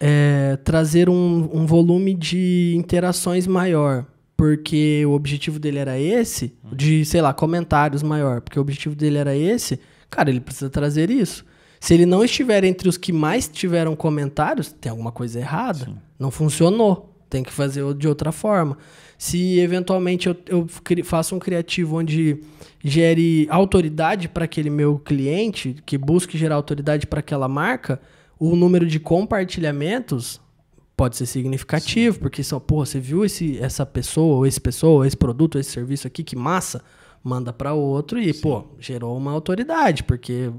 é, trazer um, um volume de interações maior, porque o objetivo dele era esse, de, sei lá, comentários maior, porque o objetivo dele era esse Cara, ele precisa trazer isso. Se ele não estiver entre os que mais tiveram comentários, tem alguma coisa errada. Sim. Não funcionou. Tem que fazer de outra forma. Se eventualmente eu, eu faço um criativo onde gere autoridade para aquele meu cliente, que busque gerar autoridade para aquela marca, o número de compartilhamentos pode ser significativo, Sim. porque são, porra, você viu esse, essa pessoa, ou esse pessoa, ou esse produto, ou esse serviço aqui, que massa manda para outro e, Sim. pô, gerou uma autoridade, porque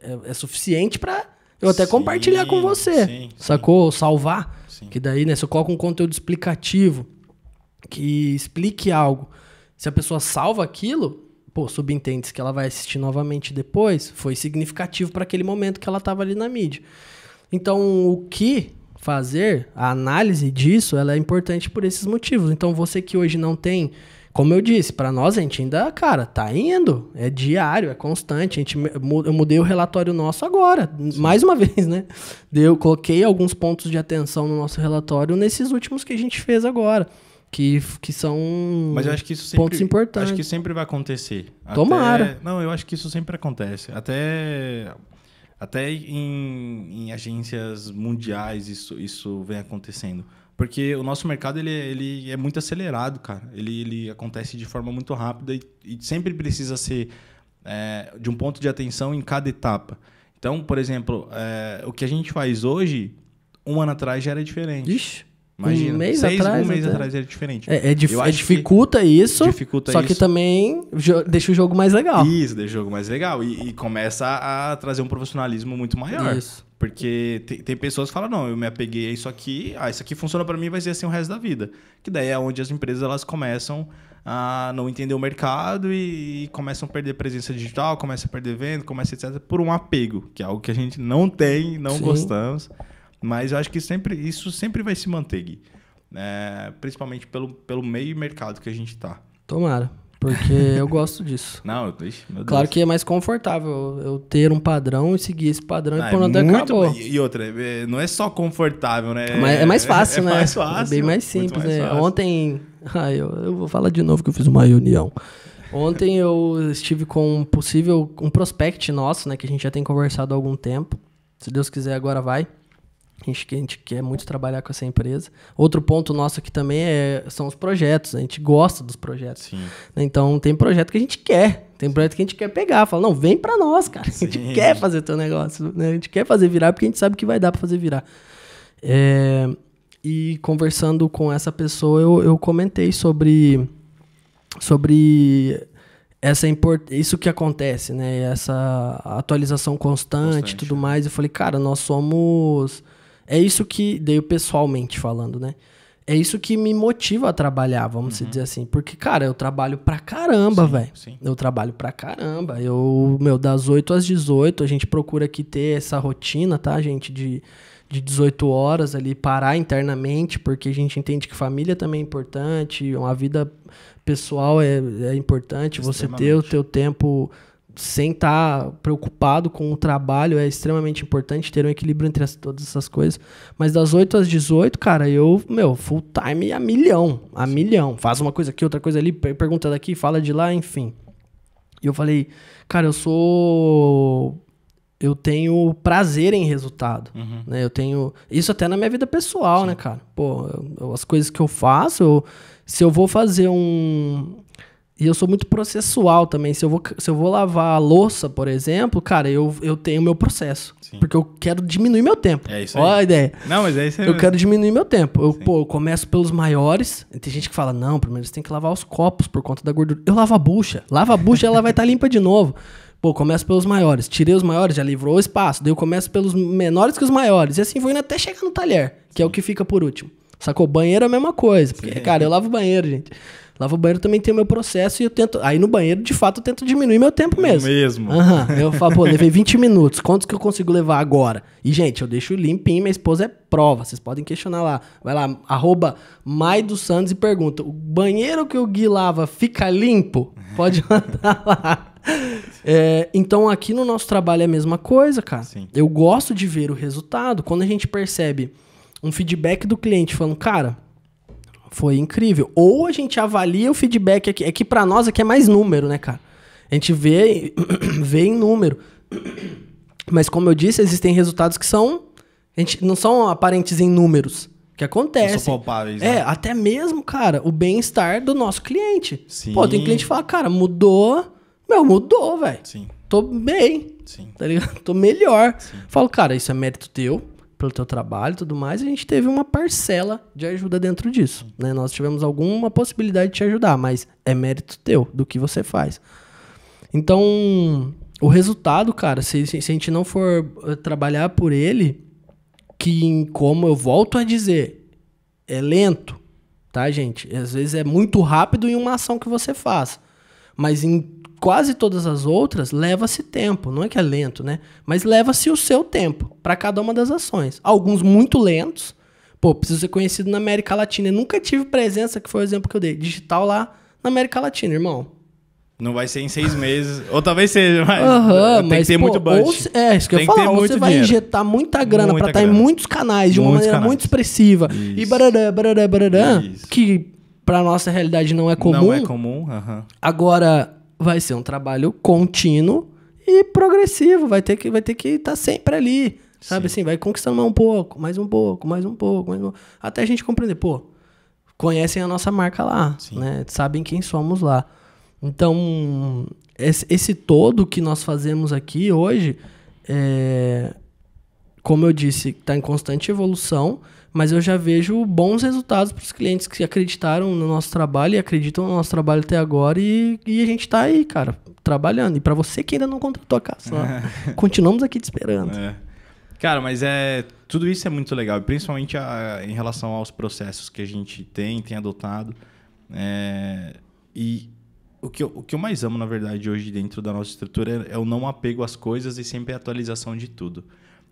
é, é suficiente para eu até sim, compartilhar com você, sim, sacou? Sim. Salvar. Que daí, né, se eu coloco um conteúdo explicativo que explique algo, se a pessoa salva aquilo, pô, subentende que ela vai assistir novamente depois, foi significativo para aquele momento que ela estava ali na mídia. Então, o que fazer, a análise disso, ela é importante por esses motivos. Então, você que hoje não tem como eu disse, para nós a gente ainda, cara, tá indo. É diário, é constante. A gente, eu mudei o relatório nosso agora, Sim. mais uma vez, né? Eu coloquei alguns pontos de atenção no nosso relatório nesses últimos que a gente fez agora. Que, que são Mas eu acho que isso sempre, pontos importantes. Acho que sempre vai acontecer. Tomara. Até, não, eu acho que isso sempre acontece. Até até em, em, agências mundiais isso, isso vem acontecendo. Porque o nosso mercado ele, ele é muito acelerado, cara. Ele, ele acontece de forma muito rápida e, e sempre precisa ser é, de um ponto de atenção em cada etapa. Então, por exemplo, é, o que a gente faz hoje, um ano atrás já era diferente. Ixi. Imagina, um mês seis, atrás. Um mês até. atrás era diferente. É, é, dif é dificulta isso. Dificulta só isso. que também deixa o jogo mais legal. Isso, deixa o jogo mais legal. E, e começa a trazer um profissionalismo muito maior. Isso. Porque tem, tem, pessoas que falam, não, eu me apeguei a isso aqui, ah, isso aqui funciona para mim vai ser assim o resto da vida. Que daí é onde as empresas elas começam a não entender o mercado e, e começam a perder presença digital, começam a perder venda, começam etc. por um apego, que é algo que a gente não tem, não Sim. gostamos. Mas eu acho que sempre, isso sempre vai se manter, Gui. É, principalmente pelo, pelo meio mercado que a gente está. Tomara, porque eu gosto disso. Não, eu, ixi, meu Deus. Claro que é mais confortável eu ter um padrão e seguir esse padrão não, e pronto, ah, é muito, acabou. E outra, é, não é só confortável, né? Mas é mais é é fácil, é, né? É mais fácil. É bem mais simples, mais né? Fácil. Ontem. eu, eu vou falar de novo que eu fiz uma reunião. Ontem eu estive com um possível. um prospect nosso, né? Que a gente já tem conversado há algum tempo. Se Deus quiser, agora vai. A gente, a gente quer muito trabalhar com essa empresa. Outro ponto nosso aqui também é, são os projetos. A gente gosta dos projetos. Sim. Então, tem projeto que a gente quer. Tem projeto que a gente quer pegar. Fala, não, vem para nós, cara. A gente quer fazer teu negócio. Né? A gente quer fazer virar porque a gente sabe que vai dar para fazer virar. É, e conversando com essa pessoa, eu, eu comentei sobre, sobre essa import... isso que acontece, né? Essa atualização constante e tudo né. mais. Eu falei, cara, nós somos é isso que, daí pessoalmente falando, né? É isso que me motiva a trabalhar, vamos uhum. dizer assim. Porque, cara, eu trabalho pra caramba, velho. Eu trabalho pra caramba. Eu, meu, das 8 às 18, a gente procura aqui ter essa rotina, tá, gente? De, de 18 horas ali, parar internamente, porque a gente entende que família também é importante, uma vida pessoal é, é importante, você ter o teu tempo sem estar tá preocupado com o trabalho, é extremamente importante ter um equilíbrio entre as, todas essas coisas. Mas das 8 às 18, cara, eu, meu, full time a milhão, a milhão. Faz uma coisa aqui, outra coisa ali, pergunta daqui, fala de lá, enfim. E eu falei, cara, eu sou. Eu tenho prazer em resultado. Uhum. Né? Eu tenho. Isso até na minha vida pessoal, né, Sim. né, cara? Pô, eu, as coisas que eu faço, eu, se eu vou fazer um e eu sou muito processual também. Se eu vou, se eu vou lavar a louça, por exemplo, cara, eu, eu tenho meu processo. Sim. Porque eu quero diminuir meu tempo. É isso aí. Olha a ideia. Não, mas é isso aí. Eu mesmo. quero diminuir meu tempo. Eu, pô, eu começo pelos maiores. Tem gente que fala, não, primeiro você tem que lavar os copos por conta da gordura. Eu lavo a bucha. Lava a bucha, ela vai estar tá limpa de novo. Pô, começo pelos maiores. Tirei os maiores, já livrou o espaço. Daí eu começo pelos menores que os maiores. E assim vou indo até chegar no talher, que Sim. é o que fica por último. Sacou? Banheiro é a mesma coisa. Porque, cara, eu lavo banheiro, gente. Lavo o banheiro também tem o meu processo e eu tento. Aí no banheiro, de fato, eu tento diminuir meu tempo mesmo. Mesmo. Uhum. Eu falo, pô, levei 20 minutos. Quantos que eu consigo levar agora? E, gente, eu deixo limpinho, minha esposa é prova. Vocês podem questionar lá. Vai lá, arroba Mai dos Santos e pergunta: o banheiro que o Gui lava fica limpo? Pode mandar lá. É, então aqui no nosso trabalho é a mesma coisa, cara. Sim. Eu gosto de ver o resultado. Quando a gente percebe um feedback do cliente falando, cara, foi incrível. Ou a gente avalia o feedback aqui. É que para nós aqui é mais número, né, cara? A gente vê, vê em número. Mas como eu disse, existem resultados que são. A gente, não são aparentes em números. Que acontece. São palpáveis, é, né? É, até mesmo, cara, o bem-estar do nosso cliente. Sim. Pô, tem cliente que fala, cara, mudou. Meu, mudou, velho. Sim. Tô bem. Sim. Tá ligado? Tô melhor. Sim. Falo, cara, isso é mérito teu pelo teu trabalho e tudo mais, a gente teve uma parcela de ajuda dentro disso, né? Nós tivemos alguma possibilidade de te ajudar, mas é mérito teu, do que você faz. Então, o resultado, cara, se, se a gente não for eh, trabalhar por ele, que como eu volto a dizer, é lento, tá, gente? Às vezes é muito rápido em uma ação que você faz, mas em quase todas as outras, leva-se tempo. Não é que é lento, né? Mas leva-se o seu tempo para cada uma das ações. Alguns muito lentos. Pô, preciso ser conhecido na América Latina. Eu nunca tive presença, que foi o exemplo que eu dei, digital lá na América Latina, irmão. Não vai ser em seis meses. ou talvez seja, mas uhum, tem mas, que ter pô, muito budget. Ou, é, isso que tem eu ia falar. Ou você vai injetar muita grana para estar em muitos canais de muitos uma maneira canais. muito expressiva. Isso. E barará, barará, barará, isso. que para nossa realidade não é comum. Não é comum. Uhum. Agora, vai ser um trabalho contínuo e progressivo, vai ter que vai ter que estar tá sempre ali, sabe Sim. assim, vai conquistando mais um pouco, mais um pouco, mais um pouco, mais um pouco, até a gente compreender, pô, conhecem a nossa marca lá, Sim. né? Sabem quem somos lá. Então, esse todo que nós fazemos aqui hoje, é, como eu disse, está em constante evolução mas eu já vejo bons resultados para os clientes que acreditaram no nosso trabalho e acreditam no nosso trabalho até agora e, e a gente está aí, cara, trabalhando. E para você que ainda não contratou a casa, é. continuamos aqui te esperando. É. Cara, mas é tudo isso é muito legal, principalmente a, em relação aos processos que a gente tem, tem adotado. É, e o que, eu, o que eu mais amo, na verdade, hoje dentro da nossa estrutura é, é o não apego às coisas e sempre a atualização de tudo.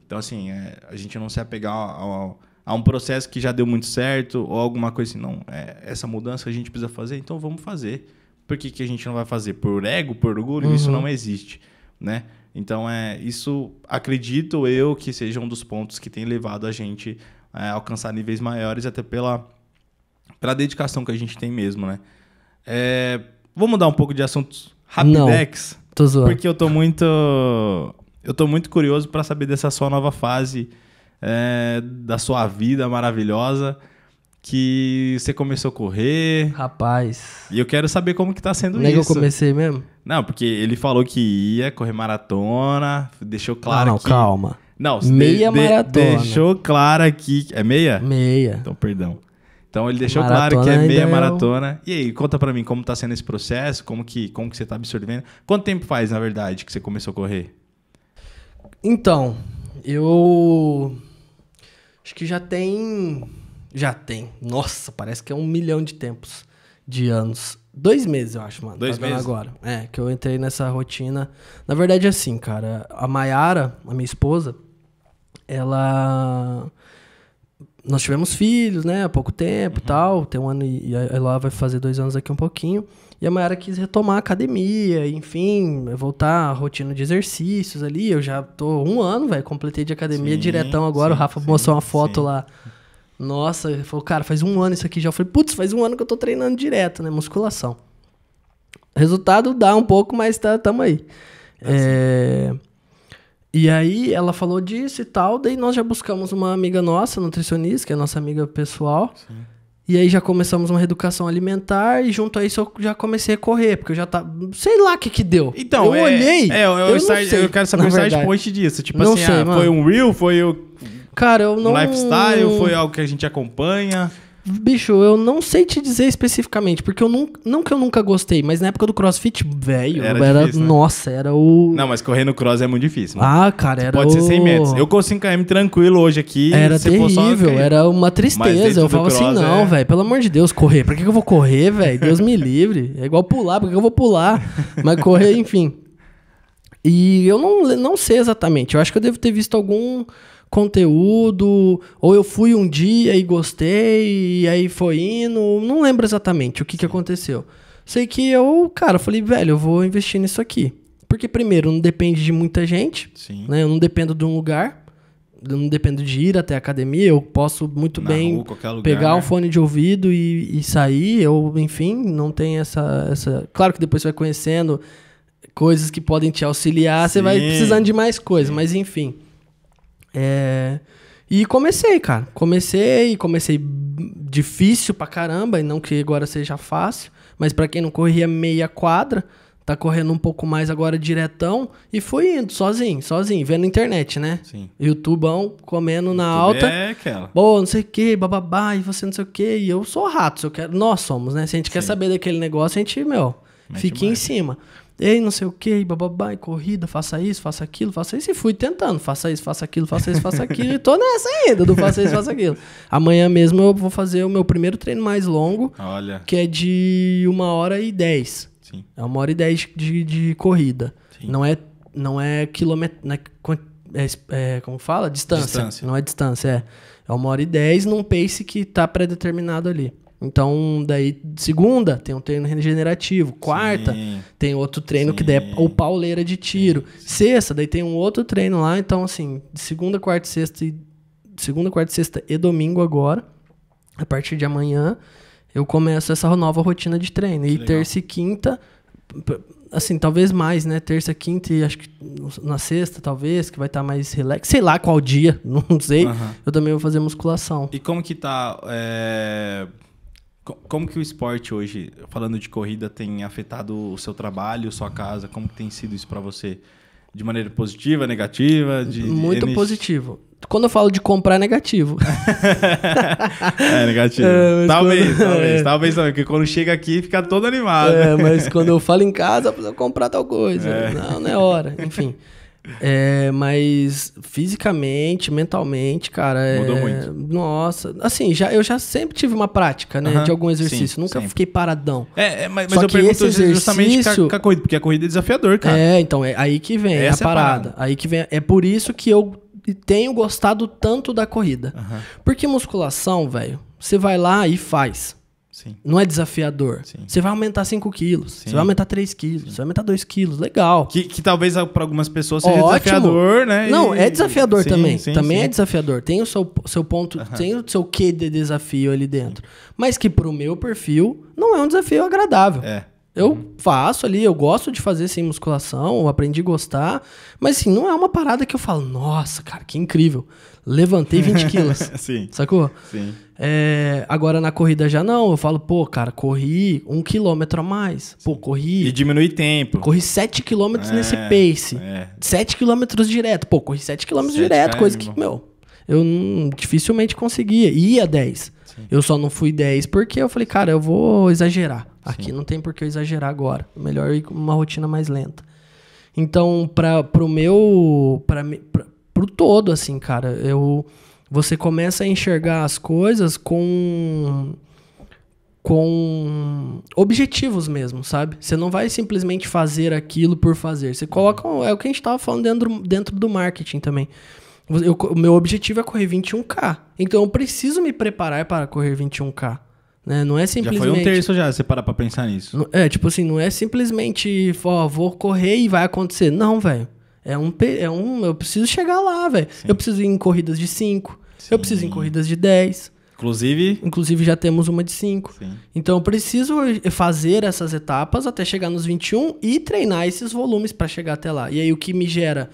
Então, assim, é, a gente não se apegar ao, ao a um processo que já deu muito certo ou alguma coisa assim. Não, é, essa mudança a gente precisa fazer, então vamos fazer. Por que, que a gente não vai fazer? Por ego, por orgulho? Uhum. Isso não existe, né? Então, é isso, acredito eu, que seja um dos pontos que tem levado a gente é, a é, alcançar níveis maiores, até pela, pela dedicação que a gente tem mesmo, né? É, vou mudar um pouco de assuntos rapidex. Não, tô zoando. Porque eu tô muito... Eu tô muito curioso para saber dessa sua nova fase é, da sua vida maravilhosa que você começou a correr. Rapaz. E eu quero saber como que tá sendo Nem é isso. Nem eu comecei mesmo? Não, porque ele falou que ia correr maratona, deixou claro não, ah, não, que... calma. Não, meia de, maratona. deixou claro aqui... É meia? Meia. Então, perdão. Então, ele deixou maratona claro que é meia é maratona. Eu... E aí, conta para mim como tá sendo esse processo, como que, como que você tá absorvendo. Quanto tempo faz, na verdade, que você começou a correr? Então, eu Acho que já tem. Já tem. Nossa, parece que é um milhão de tempos, de anos. Dois meses, eu acho, mano. Dois tá meses? agora. É, que eu entrei nessa rotina. Na verdade, é assim, cara. A Mayara, a minha esposa, ela. Nós tivemos filhos, né? Há pouco tempo e uhum. tal. Tem um ano e ela vai fazer dois anos aqui um pouquinho. E a Mayara quis retomar a academia, enfim, voltar à rotina de exercícios ali. Eu já tô um ano, velho, completei de academia sim, diretão agora. Sim, o Rafa sim, mostrou uma foto lá. Nossa, ele falou, cara, faz um ano isso aqui já. Eu falei, putz, faz um ano que eu tô treinando direto, né? Musculação. Resultado dá um pouco, mas tá, tamo aí. É assim. é... E aí ela falou disso e tal, daí nós já buscamos uma amiga nossa, nutricionista, que é nossa amiga pessoal. Sim. E aí já começamos uma reeducação alimentar e junto a isso eu já comecei a correr, porque eu já tá, sei lá o que que deu. Então, eu é, olhei. É, é, é eu, eu, eu, sei, eu quero saber o side point disso, tipo não assim, ah, sei, ah, foi um real, foi o Cara, eu não Lifestyle, foi algo que a gente acompanha. Bicho, eu não sei te dizer especificamente, porque eu nunca. Não que eu nunca gostei, mas na época do crossfit, velho, era. era difícil, né? Nossa, era o. Não, mas correr no cross é muito difícil. Né? Ah, cara, era. Pode o... ser 100 metros. Eu com 5km tranquilo hoje aqui. Era terrível, era uma tristeza. Eu falava assim, não, é... velho, pelo amor de Deus, correr. Pra que, eu vou correr, velho? Deus me livre. É igual pular, porque que, eu vou pular? Mas correr, enfim. E eu não, não sei exatamente. Eu acho que eu devo ter visto algum conteúdo, ou eu fui um dia e gostei, e aí foi indo, não lembro exatamente o que, que aconteceu. Sei que eu, cara, falei, velho, eu vou investir nisso aqui. Porque, primeiro, não depende de muita gente, Sim. né? Eu não dependo de um lugar, eu não dependo de ir até a academia, eu posso muito Na bem rua, pegar o um né? fone de ouvido e, e sair, eu, enfim, não tem essa, essa... Claro que depois você vai conhecendo coisas que podem te auxiliar, Sim. você vai precisando de mais coisas, mas enfim... É, e comecei, cara. Comecei, comecei difícil pra caramba, e não que agora seja fácil, mas para quem não corria meia quadra, tá correndo um pouco mais agora diretão, e fui indo sozinho, sozinho, vendo internet, né? Sim. YouTubeão, comendo na YouTube alta. É aquela. Boa, não sei o que, bababá, e você não sei o que, e eu sou rato, se eu quero... Nós somos, né? Se a gente Sim. quer saber daquele negócio, a gente, meu, Mete fica mais. em cima ei, não sei o que, bababá, e corrida, faça isso, faça aquilo, faça isso, e fui tentando, faça isso, faça aquilo, faça isso, faça aquilo, e tô nessa ainda do faça isso, faça aquilo. Amanhã mesmo eu vou fazer o meu primeiro treino mais longo, Olha. que é de uma hora e dez. Sim. É uma hora e dez de, de corrida. Sim. Não é, não é quilômetro, não é, é, é, como fala? Distância. distância. Não é distância, é. É uma hora e dez num pace que tá pré-determinado ali. Então, daí, segunda, tem um treino regenerativo. Quarta, sim, tem outro treino é sim, que der é o pauleira de tiro. Sim, sexta, daí tem um outro treino lá. Então, assim, segunda, quarta, sexta e. Segunda, quarta, sexta e domingo agora. A partir de amanhã, eu começo essa nova rotina de treino. Que e legal. terça e quinta, assim, talvez mais, né? Terça, quinta e acho que na sexta, talvez, que vai estar tá mais relax. Sei lá qual dia, não sei. Uhum. Eu também vou fazer musculação. E como que tá. É como que o esporte hoje, falando de corrida, tem afetado o seu trabalho, sua casa? Como tem sido isso para você? De maneira positiva, negativa? De, Muito de... positivo. Quando eu falo de comprar, é negativo. é, negativo. É, talvez, quando... talvez, é. talvez, talvez, porque quando chega aqui fica todo animado. É, mas quando eu falo em casa, eu preciso comprar tal coisa. É. Não, não é hora. Enfim. É, mas fisicamente, mentalmente, cara. É Mudou é... muito. Nossa. Assim, já, eu já sempre tive uma prática, né? De algum exercício. Sim, Nunca sempre. fiquei paradão. É, é mas, mas eu que pergunto exercício... justamente com a, corrida, porque a corrida é desafiador, cara. É, então, é aí que vem Essa é a parada. parada. Aí que vem. É por isso que eu tenho gostado tanto da corrida. Porque musculação, velho, você vai lá e faz. Sim. Não é desafiador. Sim. Você vai aumentar 5 quilos, Sim. você vai aumentar 3 quilos, você vai aumentar 2 quilos, legal. Que, que talvez ah, para algumas pessoas seja Ótimo. desafiador, né? Não, e... é desafiador também. também é desafiador. Tem o seu, seu ponto, tem o seu quê de desafio ali dentro. Mas que para o meu perfil não é um desafio agradável. É. Eu uhum. faço ali, eu gosto de fazer sem assim, musculação, aprendi a gostar, mas assim, não é uma parada que eu falo, nossa, cara, que incrível levantei 20 quilos. Sim. Sacou? Sim. É, agora na corrida já não. Eu falo, pô, cara, corri um quilômetro a mais. Pô, corri. E diminui tempo. Corri 7 quilômetros é, nesse pace. É. 7 quilômetros direto. Pô, corri 7 quilômetros direto, coisa que, meu, eu não, dificilmente conseguia. Ia 10. Eu só não fui 10 porque eu falei, cara, eu vou exagerar. Aqui não tem por que eu exagerar agora. Melhor ir com uma rotina mais lenta. Então, para pro meu. Pra, pra, pro todo, assim, cara. Eu, você começa a enxergar as coisas com com objetivos mesmo, sabe? Você não vai simplesmente fazer aquilo por fazer. Você coloca. É o que a gente estava falando dentro, dentro do marketing também. Eu, o meu objetivo é correr 21K. Então eu preciso me preparar para correr 21K. Né? Não é simplesmente. Já foi um terço já, você parar pra pensar nisso. É, tipo assim, não é simplesmente, ó, vou correr e vai acontecer. Não, velho. É um, é um. Eu preciso chegar lá, velho. Eu preciso ir em corridas de 5. Eu preciso ir em corridas de 10. Inclusive. Inclusive já temos uma de 5. Então eu preciso fazer essas etapas até chegar nos 21 e treinar esses volumes para chegar até lá. E aí o que me gera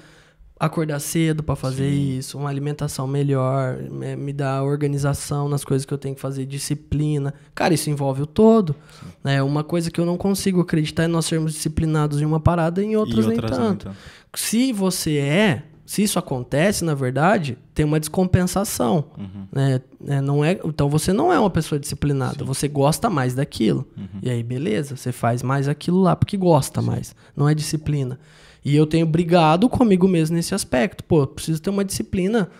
acordar cedo para fazer Sim. isso, uma alimentação melhor, me dá organização nas coisas que eu tenho que fazer, disciplina. Cara, isso envolve o todo. Né? Uma coisa que eu não consigo acreditar é nós sermos disciplinados em uma parada e em outras, e outras nem tanto. Então. Se você é, se isso acontece, na verdade, tem uma descompensação. Uhum. Né? É, não é, então você não é uma pessoa disciplinada, Sim. você gosta mais daquilo. Uhum. E aí, beleza, você faz mais aquilo lá porque gosta mais, não é disciplina. E eu tenho brigado comigo mesmo nesse aspecto. Pô, preciso ter uma disciplina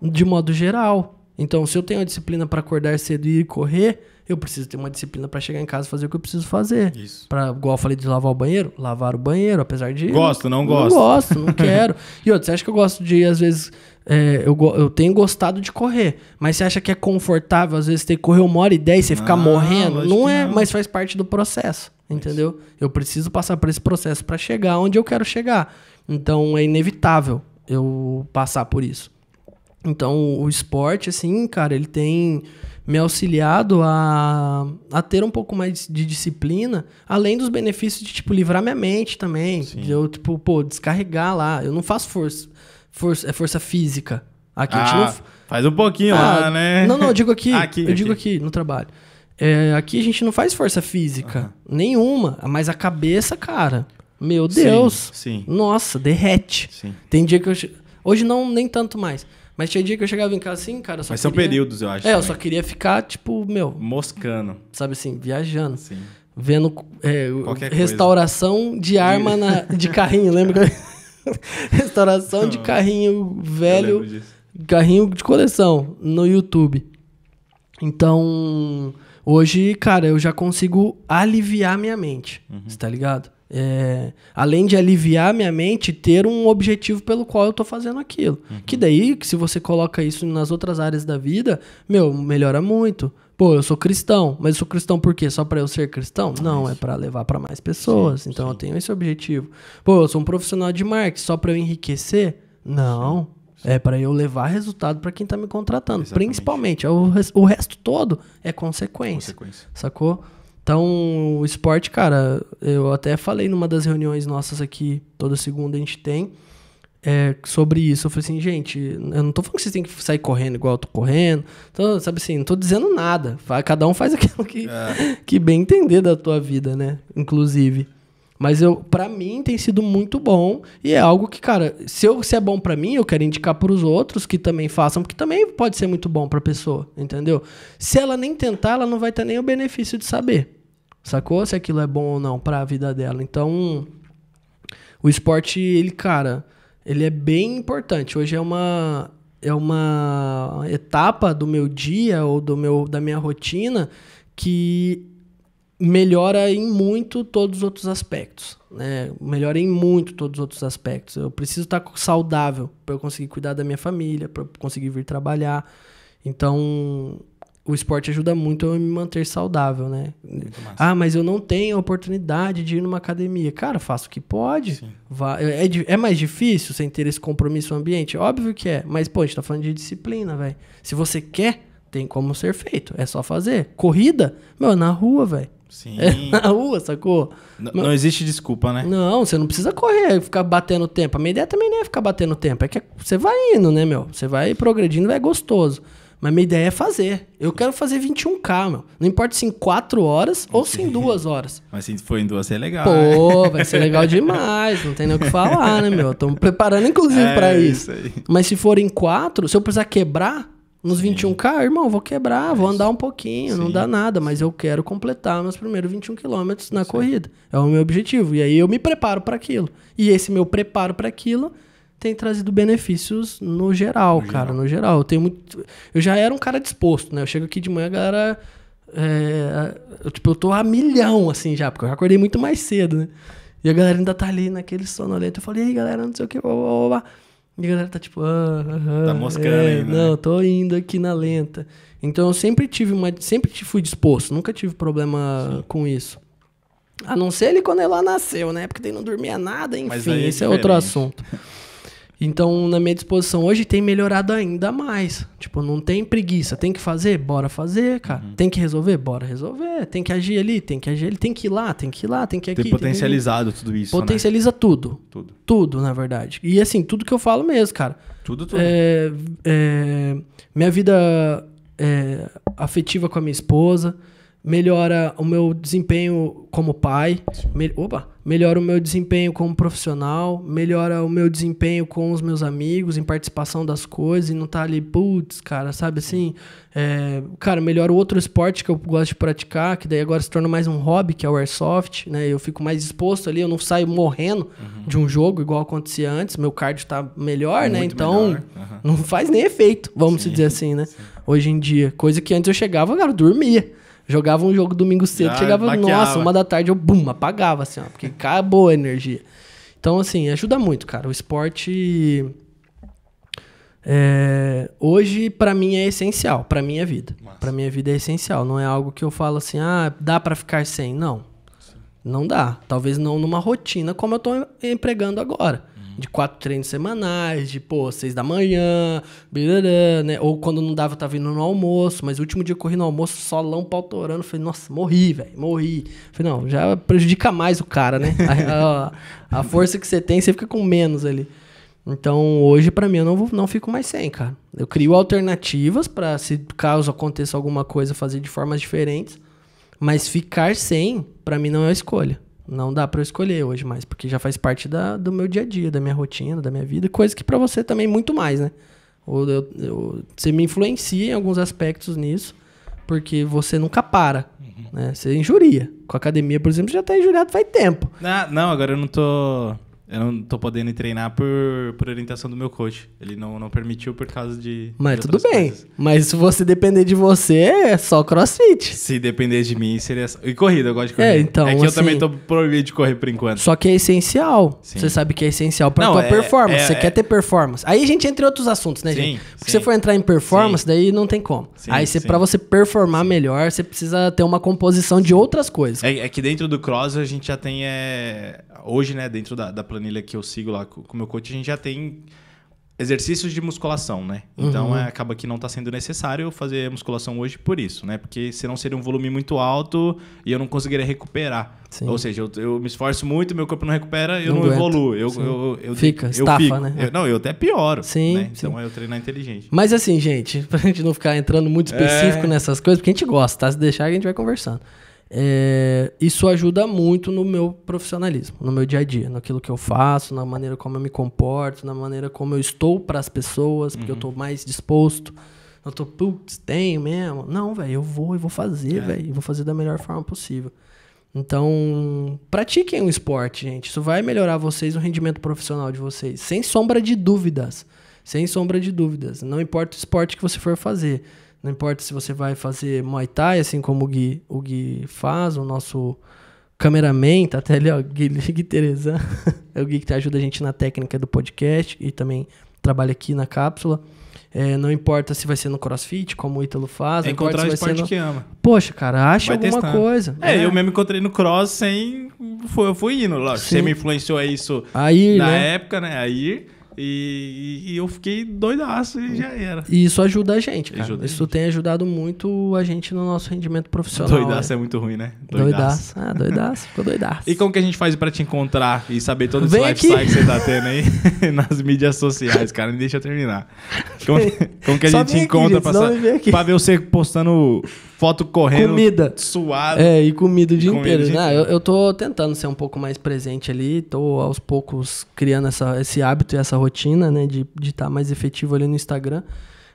de modo geral. Então, se eu tenho a disciplina para acordar cedo e ir correr, eu preciso ter uma disciplina para chegar em casa e fazer o que eu preciso fazer. Isso. Pra, igual eu falei de lavar o banheiro, lavar o banheiro, apesar de. Gosto, não, não gosto. Não gosto, não quero. E outro, você acha que eu gosto de, às vezes, é, eu, eu tenho gostado de correr, mas você acha que é confortável, às vezes, ter que correr uma hora e dez, você ficar morrendo? Não é, não. mas faz parte do processo, entendeu? Eu preciso passar por esse processo para chegar onde eu quero chegar. Então é inevitável eu passar por isso. Então o esporte, assim, cara, ele tem me auxiliado a, a ter um pouco mais de disciplina, além dos benefícios de, tipo, livrar minha mente também. Sim. De eu, tipo, pô, descarregar lá. Eu não faço força força, é força física. Aqui ah, a gente ah, não... Faz um pouquinho ah, lá, né? Não, não, eu digo aqui. aqui eu aqui. digo aqui no trabalho. É, aqui a gente não faz força física uhum. nenhuma, mas a cabeça, cara, meu Deus. Sim, sim. Nossa, derrete. Sim. Tem dia que eu. Hoje não, nem tanto mais. Mas tinha dia que eu chegava em casa assim, cara. Só mas queria... são períodos, eu acho. É, também. eu só queria ficar, tipo, meu. Moscando. Sabe assim, viajando. Sim. Vendo é, restauração coisa. de arma de... Na... de carrinho, lembra? Restauração de carrinho velho. Carrinho de coleção no YouTube. Então, hoje, cara, eu já consigo aliviar minha mente. Uhum. Você tá ligado? É, além de aliviar minha mente, ter um objetivo pelo qual eu tô fazendo aquilo. Uhum. Que daí, se você coloca isso nas outras áreas da vida, meu, melhora muito pô, eu sou cristão, mas eu sou cristão por quê? Só para eu ser cristão? Não, é para levar para mais pessoas. Sim, então sim. eu tenho esse objetivo. Pô, eu sou um profissional de marketing, só para eu enriquecer? Não. Sim, é para eu levar resultado para quem está me contratando, Exatamente. principalmente. É o, o resto todo é consequência. consequência. Sacou? Então, o esporte, cara, eu até falei numa das reuniões nossas aqui, toda segunda a gente tem é, sobre isso. Eu falei assim, gente, eu não tô falando que vocês têm que sair correndo igual eu tô correndo. Então, sabe assim, não tô dizendo nada. Cada um faz aquilo que, é. que bem entender da tua vida, né? Inclusive. Mas eu, para mim tem sido muito bom e é algo que, cara, se, eu, se é bom para mim, eu quero indicar para os outros que também façam, porque também pode ser muito bom para pessoa, entendeu? Se ela nem tentar, ela não vai ter nem o benefício de saber. Sacou? Se aquilo é bom ou não para a vida dela. Então, o esporte, ele, cara, ele é bem importante. Hoje é uma é uma etapa do meu dia ou do meu da minha rotina que melhora em muito todos os outros aspectos, né? Melhora em muito todos os outros aspectos. Eu preciso estar saudável para eu conseguir cuidar da minha família, para eu conseguir vir trabalhar. Então, o esporte ajuda muito a me manter saudável, né? Ah, mas eu não tenho a oportunidade de ir numa academia. Cara, faço o que pode. Vá, é, é, é, mais difícil sem ter esse compromisso ambiente? Óbvio que é. Mas, pô, a gente tá falando de disciplina, velho. Se você quer, tem como ser feito. É só fazer. Corrida, meu, é na rua, velho. Sim. É na rua, sacou? N não existe desculpa, né? Não, você não precisa correr, ficar batendo tempo. A minha ideia também não é ficar batendo tempo. É que é, você vai indo, né, meu? Você vai progredindo, é gostoso. Mas minha ideia é fazer. Eu quero fazer 21K, meu. Não importa se em 4 horas ou se em 2 horas. Mas se for em 2 é legal. Pô, né? vai ser legal demais. Não tem nem o que falar, né, meu? Tô me preparando, inclusive, é, para isso. isso Mas se for em 4, se eu precisar quebrar nos Sim. 21K, irmão, vou quebrar, vou é andar um pouquinho, Sim. não dá nada. Mas eu quero completar meus primeiros 21 quilômetros na Sim. corrida. É o meu objetivo. E aí eu me preparo para aquilo. E esse meu preparo para aquilo tem trazido benefícios no geral, no cara, geral. no geral. Eu tenho muito, eu já era um cara disposto, né? Eu chego aqui de manhã, a galera é, eu, tipo, eu tô a milhão, assim, já, porque eu já acordei muito mais cedo, né? E a galera ainda tá ali naquele sonolento. Eu falei, aí, galera, não sei o que, blá, blá, blá. E a galera tá tipo, ah, ah, ah tá moscando é, ainda. Né? Não, né? tô indo aqui na lenta. Então eu sempre tive uma. Sempre fui disposto, nunca tive problema Sim. com isso. A não ser ele quando ele lá nasceu, né? Porque ele não dormia nada, enfim, é esse diferente. é outro assunto. Então, na minha disposição hoje tem melhorado ainda mais. Tipo, não tem preguiça. Tem que fazer? Bora fazer, cara. Uhum. Tem que resolver? Bora resolver. Tem que agir ali, tem que agir ali. Tem que ir lá, tem que ir lá, tem que ir aqui. Tem potencializado tem tudo isso. Né? Potencializa né? tudo. Tudo. Tudo, na verdade. E assim, tudo que eu falo mesmo, cara. Tudo, tudo. É, é, minha vida é, afetiva com a minha esposa melhora o meu desempenho como pai. Me... Opa! melhora o meu desempenho como profissional, melhora o meu desempenho com os meus amigos, em participação das coisas, e não tá ali, putz, cara, sabe assim? É, cara, melhora o outro esporte que eu gosto de praticar, que daí agora se torna mais um hobby, que é o airsoft, né? Eu fico mais exposto ali, eu não saio morrendo uhum. de um jogo igual acontecia antes, meu cardio tá melhor, né? Muito né? Então, melhor. Uhum. não faz nem efeito, vamos Sim. dizer assim, né? Sim. Hoje em dia, coisa que antes eu chegava, cara, eu dormia. Jogava um jogo domingo cedo, Já chegava, maquiava. nossa, uma da tarde eu, bum, apagava, assim, ó, porque acabou a energia. Então, assim, ajuda muito, cara. O esporte. É, hoje, para mim, é essencial, para minha vida. Para minha vida é essencial. Não é algo que eu falo assim, ah, dá para ficar sem. Não. Sim. Não dá. Talvez não numa rotina como eu tô empregando agora de quatro treinos semanais, de, pô, seis da manhã, né? Ou quando não dava, eu tava indo no almoço, mas o último dia eu corri no almoço, solão pautorando. Falei, nossa, morri, velho, morri. Falei, não, já prejudica mais o cara, né? a, a, a força que você tem, você fica com menos ali. Então, hoje, para mim, eu não, vou, não fico mais sem, cara. Eu crio alternativas para se caso aconteça alguma coisa, fazer de formas diferentes. Mas ficar sem, para mim, não é uma escolha não dá para eu escolher hoje mais, porque já faz parte da, do meu dia a dia, da minha rotina, da minha vida, coisa que para você também muito mais, né? Ou eu, eu, você me influencia em alguns aspectos nisso, porque você nunca para, uhum. né? Você é injuria. Com a academia, por exemplo, você já tá injuriado faz tempo. Ah, não agora eu não tô eu não tô podendo treinar por, por orientação do meu coach. Ele não, não permitiu por causa de. Mas de tudo bem. Coisas. Mas se você depender de você, é só crossfit. Se depender de mim, seria. E corrida, eu gosto de correr. É, então. É que assim, eu também tô proibido de correr por enquanto. Só que é essencial. Sim. Você sabe que é essencial pra não, tua é, performance. É, você é, quer ter performance. Aí a gente entra em outros assuntos, né, sim, gente? Porque se você for entrar em performance, sim. daí não tem como. Aí você, pra você performar melhor, você precisa ter uma composição de outras coisas. É, é que dentro do cross a gente já tem. É hoje, né, dentro da, da planilha que eu sigo lá com o meu coach, a gente já tem exercícios de musculação, né? Então uhum. é, acaba que não está sendo necessário fazer musculação hoje por isso, né? Porque senão seria um volume muito alto e eu não conseguiria recuperar. Sim. Ou seja, eu, eu, me esforço muito, meu corpo não recupera, eu não, não evoluo. Eu, eu, eu, Fica, eu estafa, fico. né? Eu, não, eu até pioro. Sim, né? Então sim. É eu treinar inteligente. Mas assim, gente, pra gente não ficar entrando muito é. específico é... nessas coisas, porque a gente gosta, tá? Se deixar, a gente vai conversando. É, isso ajuda muito no meu profissionalismo, no meu dia a dia, naquilo que eu faço, na maneira como eu me comporto, na maneira como eu estou para as pessoas, porque uhum. eu estou mais disposto. Eu tô, putz, tenho mesmo. Não, velho, eu vou e vou fazer, é. velho. Vou fazer da melhor forma possível. Então, pratiquem o esporte, gente. Isso vai melhorar vocês, o rendimento profissional de vocês. Sem sombra de dúvidas. Sem sombra de dúvidas. Não importa o esporte que você for fazer. Não importa se você vai fazer Muay Thai, assim como o Gui, o Gui faz, o nosso cameraman, tá até ali, ó, Gui, Gui Tereza. é o Gui que ajuda a gente na técnica do podcast e também trabalha aqui na cápsula. É, não importa se vai ser no crossfit, como o Ítalo faz. É encontrar o esporte no... que ama. Poxa, cara, acha vai alguma testando. coisa. É, é, eu mesmo encontrei no cross sem... Foi, eu fui indo, lógico. Sim. Você me influenciou a isso aí, na né? época, né? Aí... E, e, eu fiquei doidaço e já era. E isso ajuda a gente, cara. Ajuda isso gente. tem ajudado muito a gente no nosso rendimento profissional. Doidaço é, é muito ruim, né? Doidaço. doidaço. Ah, doidaço. Ficou doidaço. E como que a gente faz pra te encontrar e saber todo Vem esse aqui. lifestyle que você tá tendo aí nas mídias sociais, cara? Me deixa terminar. Como, como que a gente encontra aqui, pra, pra, ver você postando foto correndo. Comida. Suado. É, e comida o dia comida inteiro. Não, né? eu, eu tô tentando ser um pouco mais presente ali, tô aos poucos criando essa, esse hábito e essa rotina, né, de estar tá mais efetivo ali no Instagram.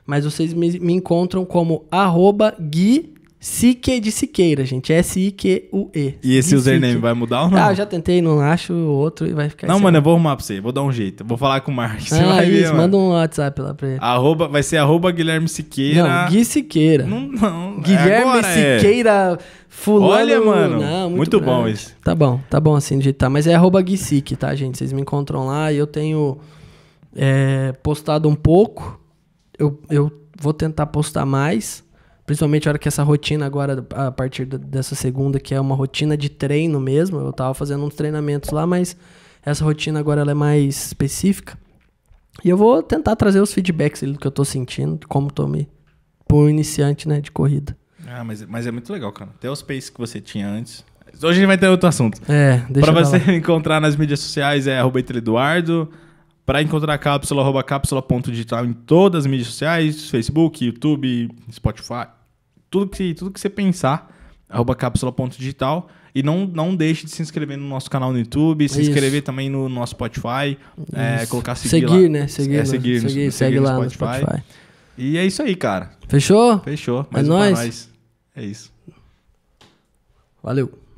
Mas vocês me, me encontram como arroba Gui Sique de Siqueira, gente. S-I-Q-U-E. E esse username vai mudar ou não? Ah, eu já tentei, não acho o outro e vai ficar Não, mano, eu vou arrumar pra você. Vou dar um jeito. Vou falar com o Mark. Você ah, vai isso, ver, manda um WhatsApp lá pra ele. Arroba, vai ser arroba Guilherme Siqueira. Não, Gui Siqueira. Não, não. É Guilherme é Siqueira é. fulano. Olha, mano. Não, muito, muito bom isso. Tá bom, tá bom assim de tá. Mas é arroba Gui Sique, tá, gente? Vocês me encontram lá e eu tenho é, postado um pouco. Eu, eu vou tentar postar mais. Principalmente a hora que essa rotina agora, a partir dessa segunda, que é uma rotina de treino mesmo, eu tava fazendo uns treinamentos lá, mas essa rotina agora ela é mais específica. E eu vou tentar trazer os feedbacks do que eu tô sentindo, como tô me. Por um iniciante, né, de corrida. Ah, mas, mas é muito legal, cara. Até os pace que você tinha antes. Hoje a gente vai ter outro assunto. É, deixa Pra você encontrar nas mídias sociais é arroba Eduardo. Para encontrar a cápsula, arroba cápsula.digital em todas as mídias sociais, Facebook, YouTube, Spotify, tudo que, tudo que você pensar, arroba cápsula.digital. E não, não deixe de se inscrever no nosso canal no YouTube, se Isso. inscrever também no nosso Spotify, é, colocar seguir, seguir lá. né? É, seguir, no, seguir, seguir, seguir, segue no lá Spotify. no Spotify. E é isso aí, cara. Fechou? Fechou. Mais é um nóis. nós. É isso. Valeu.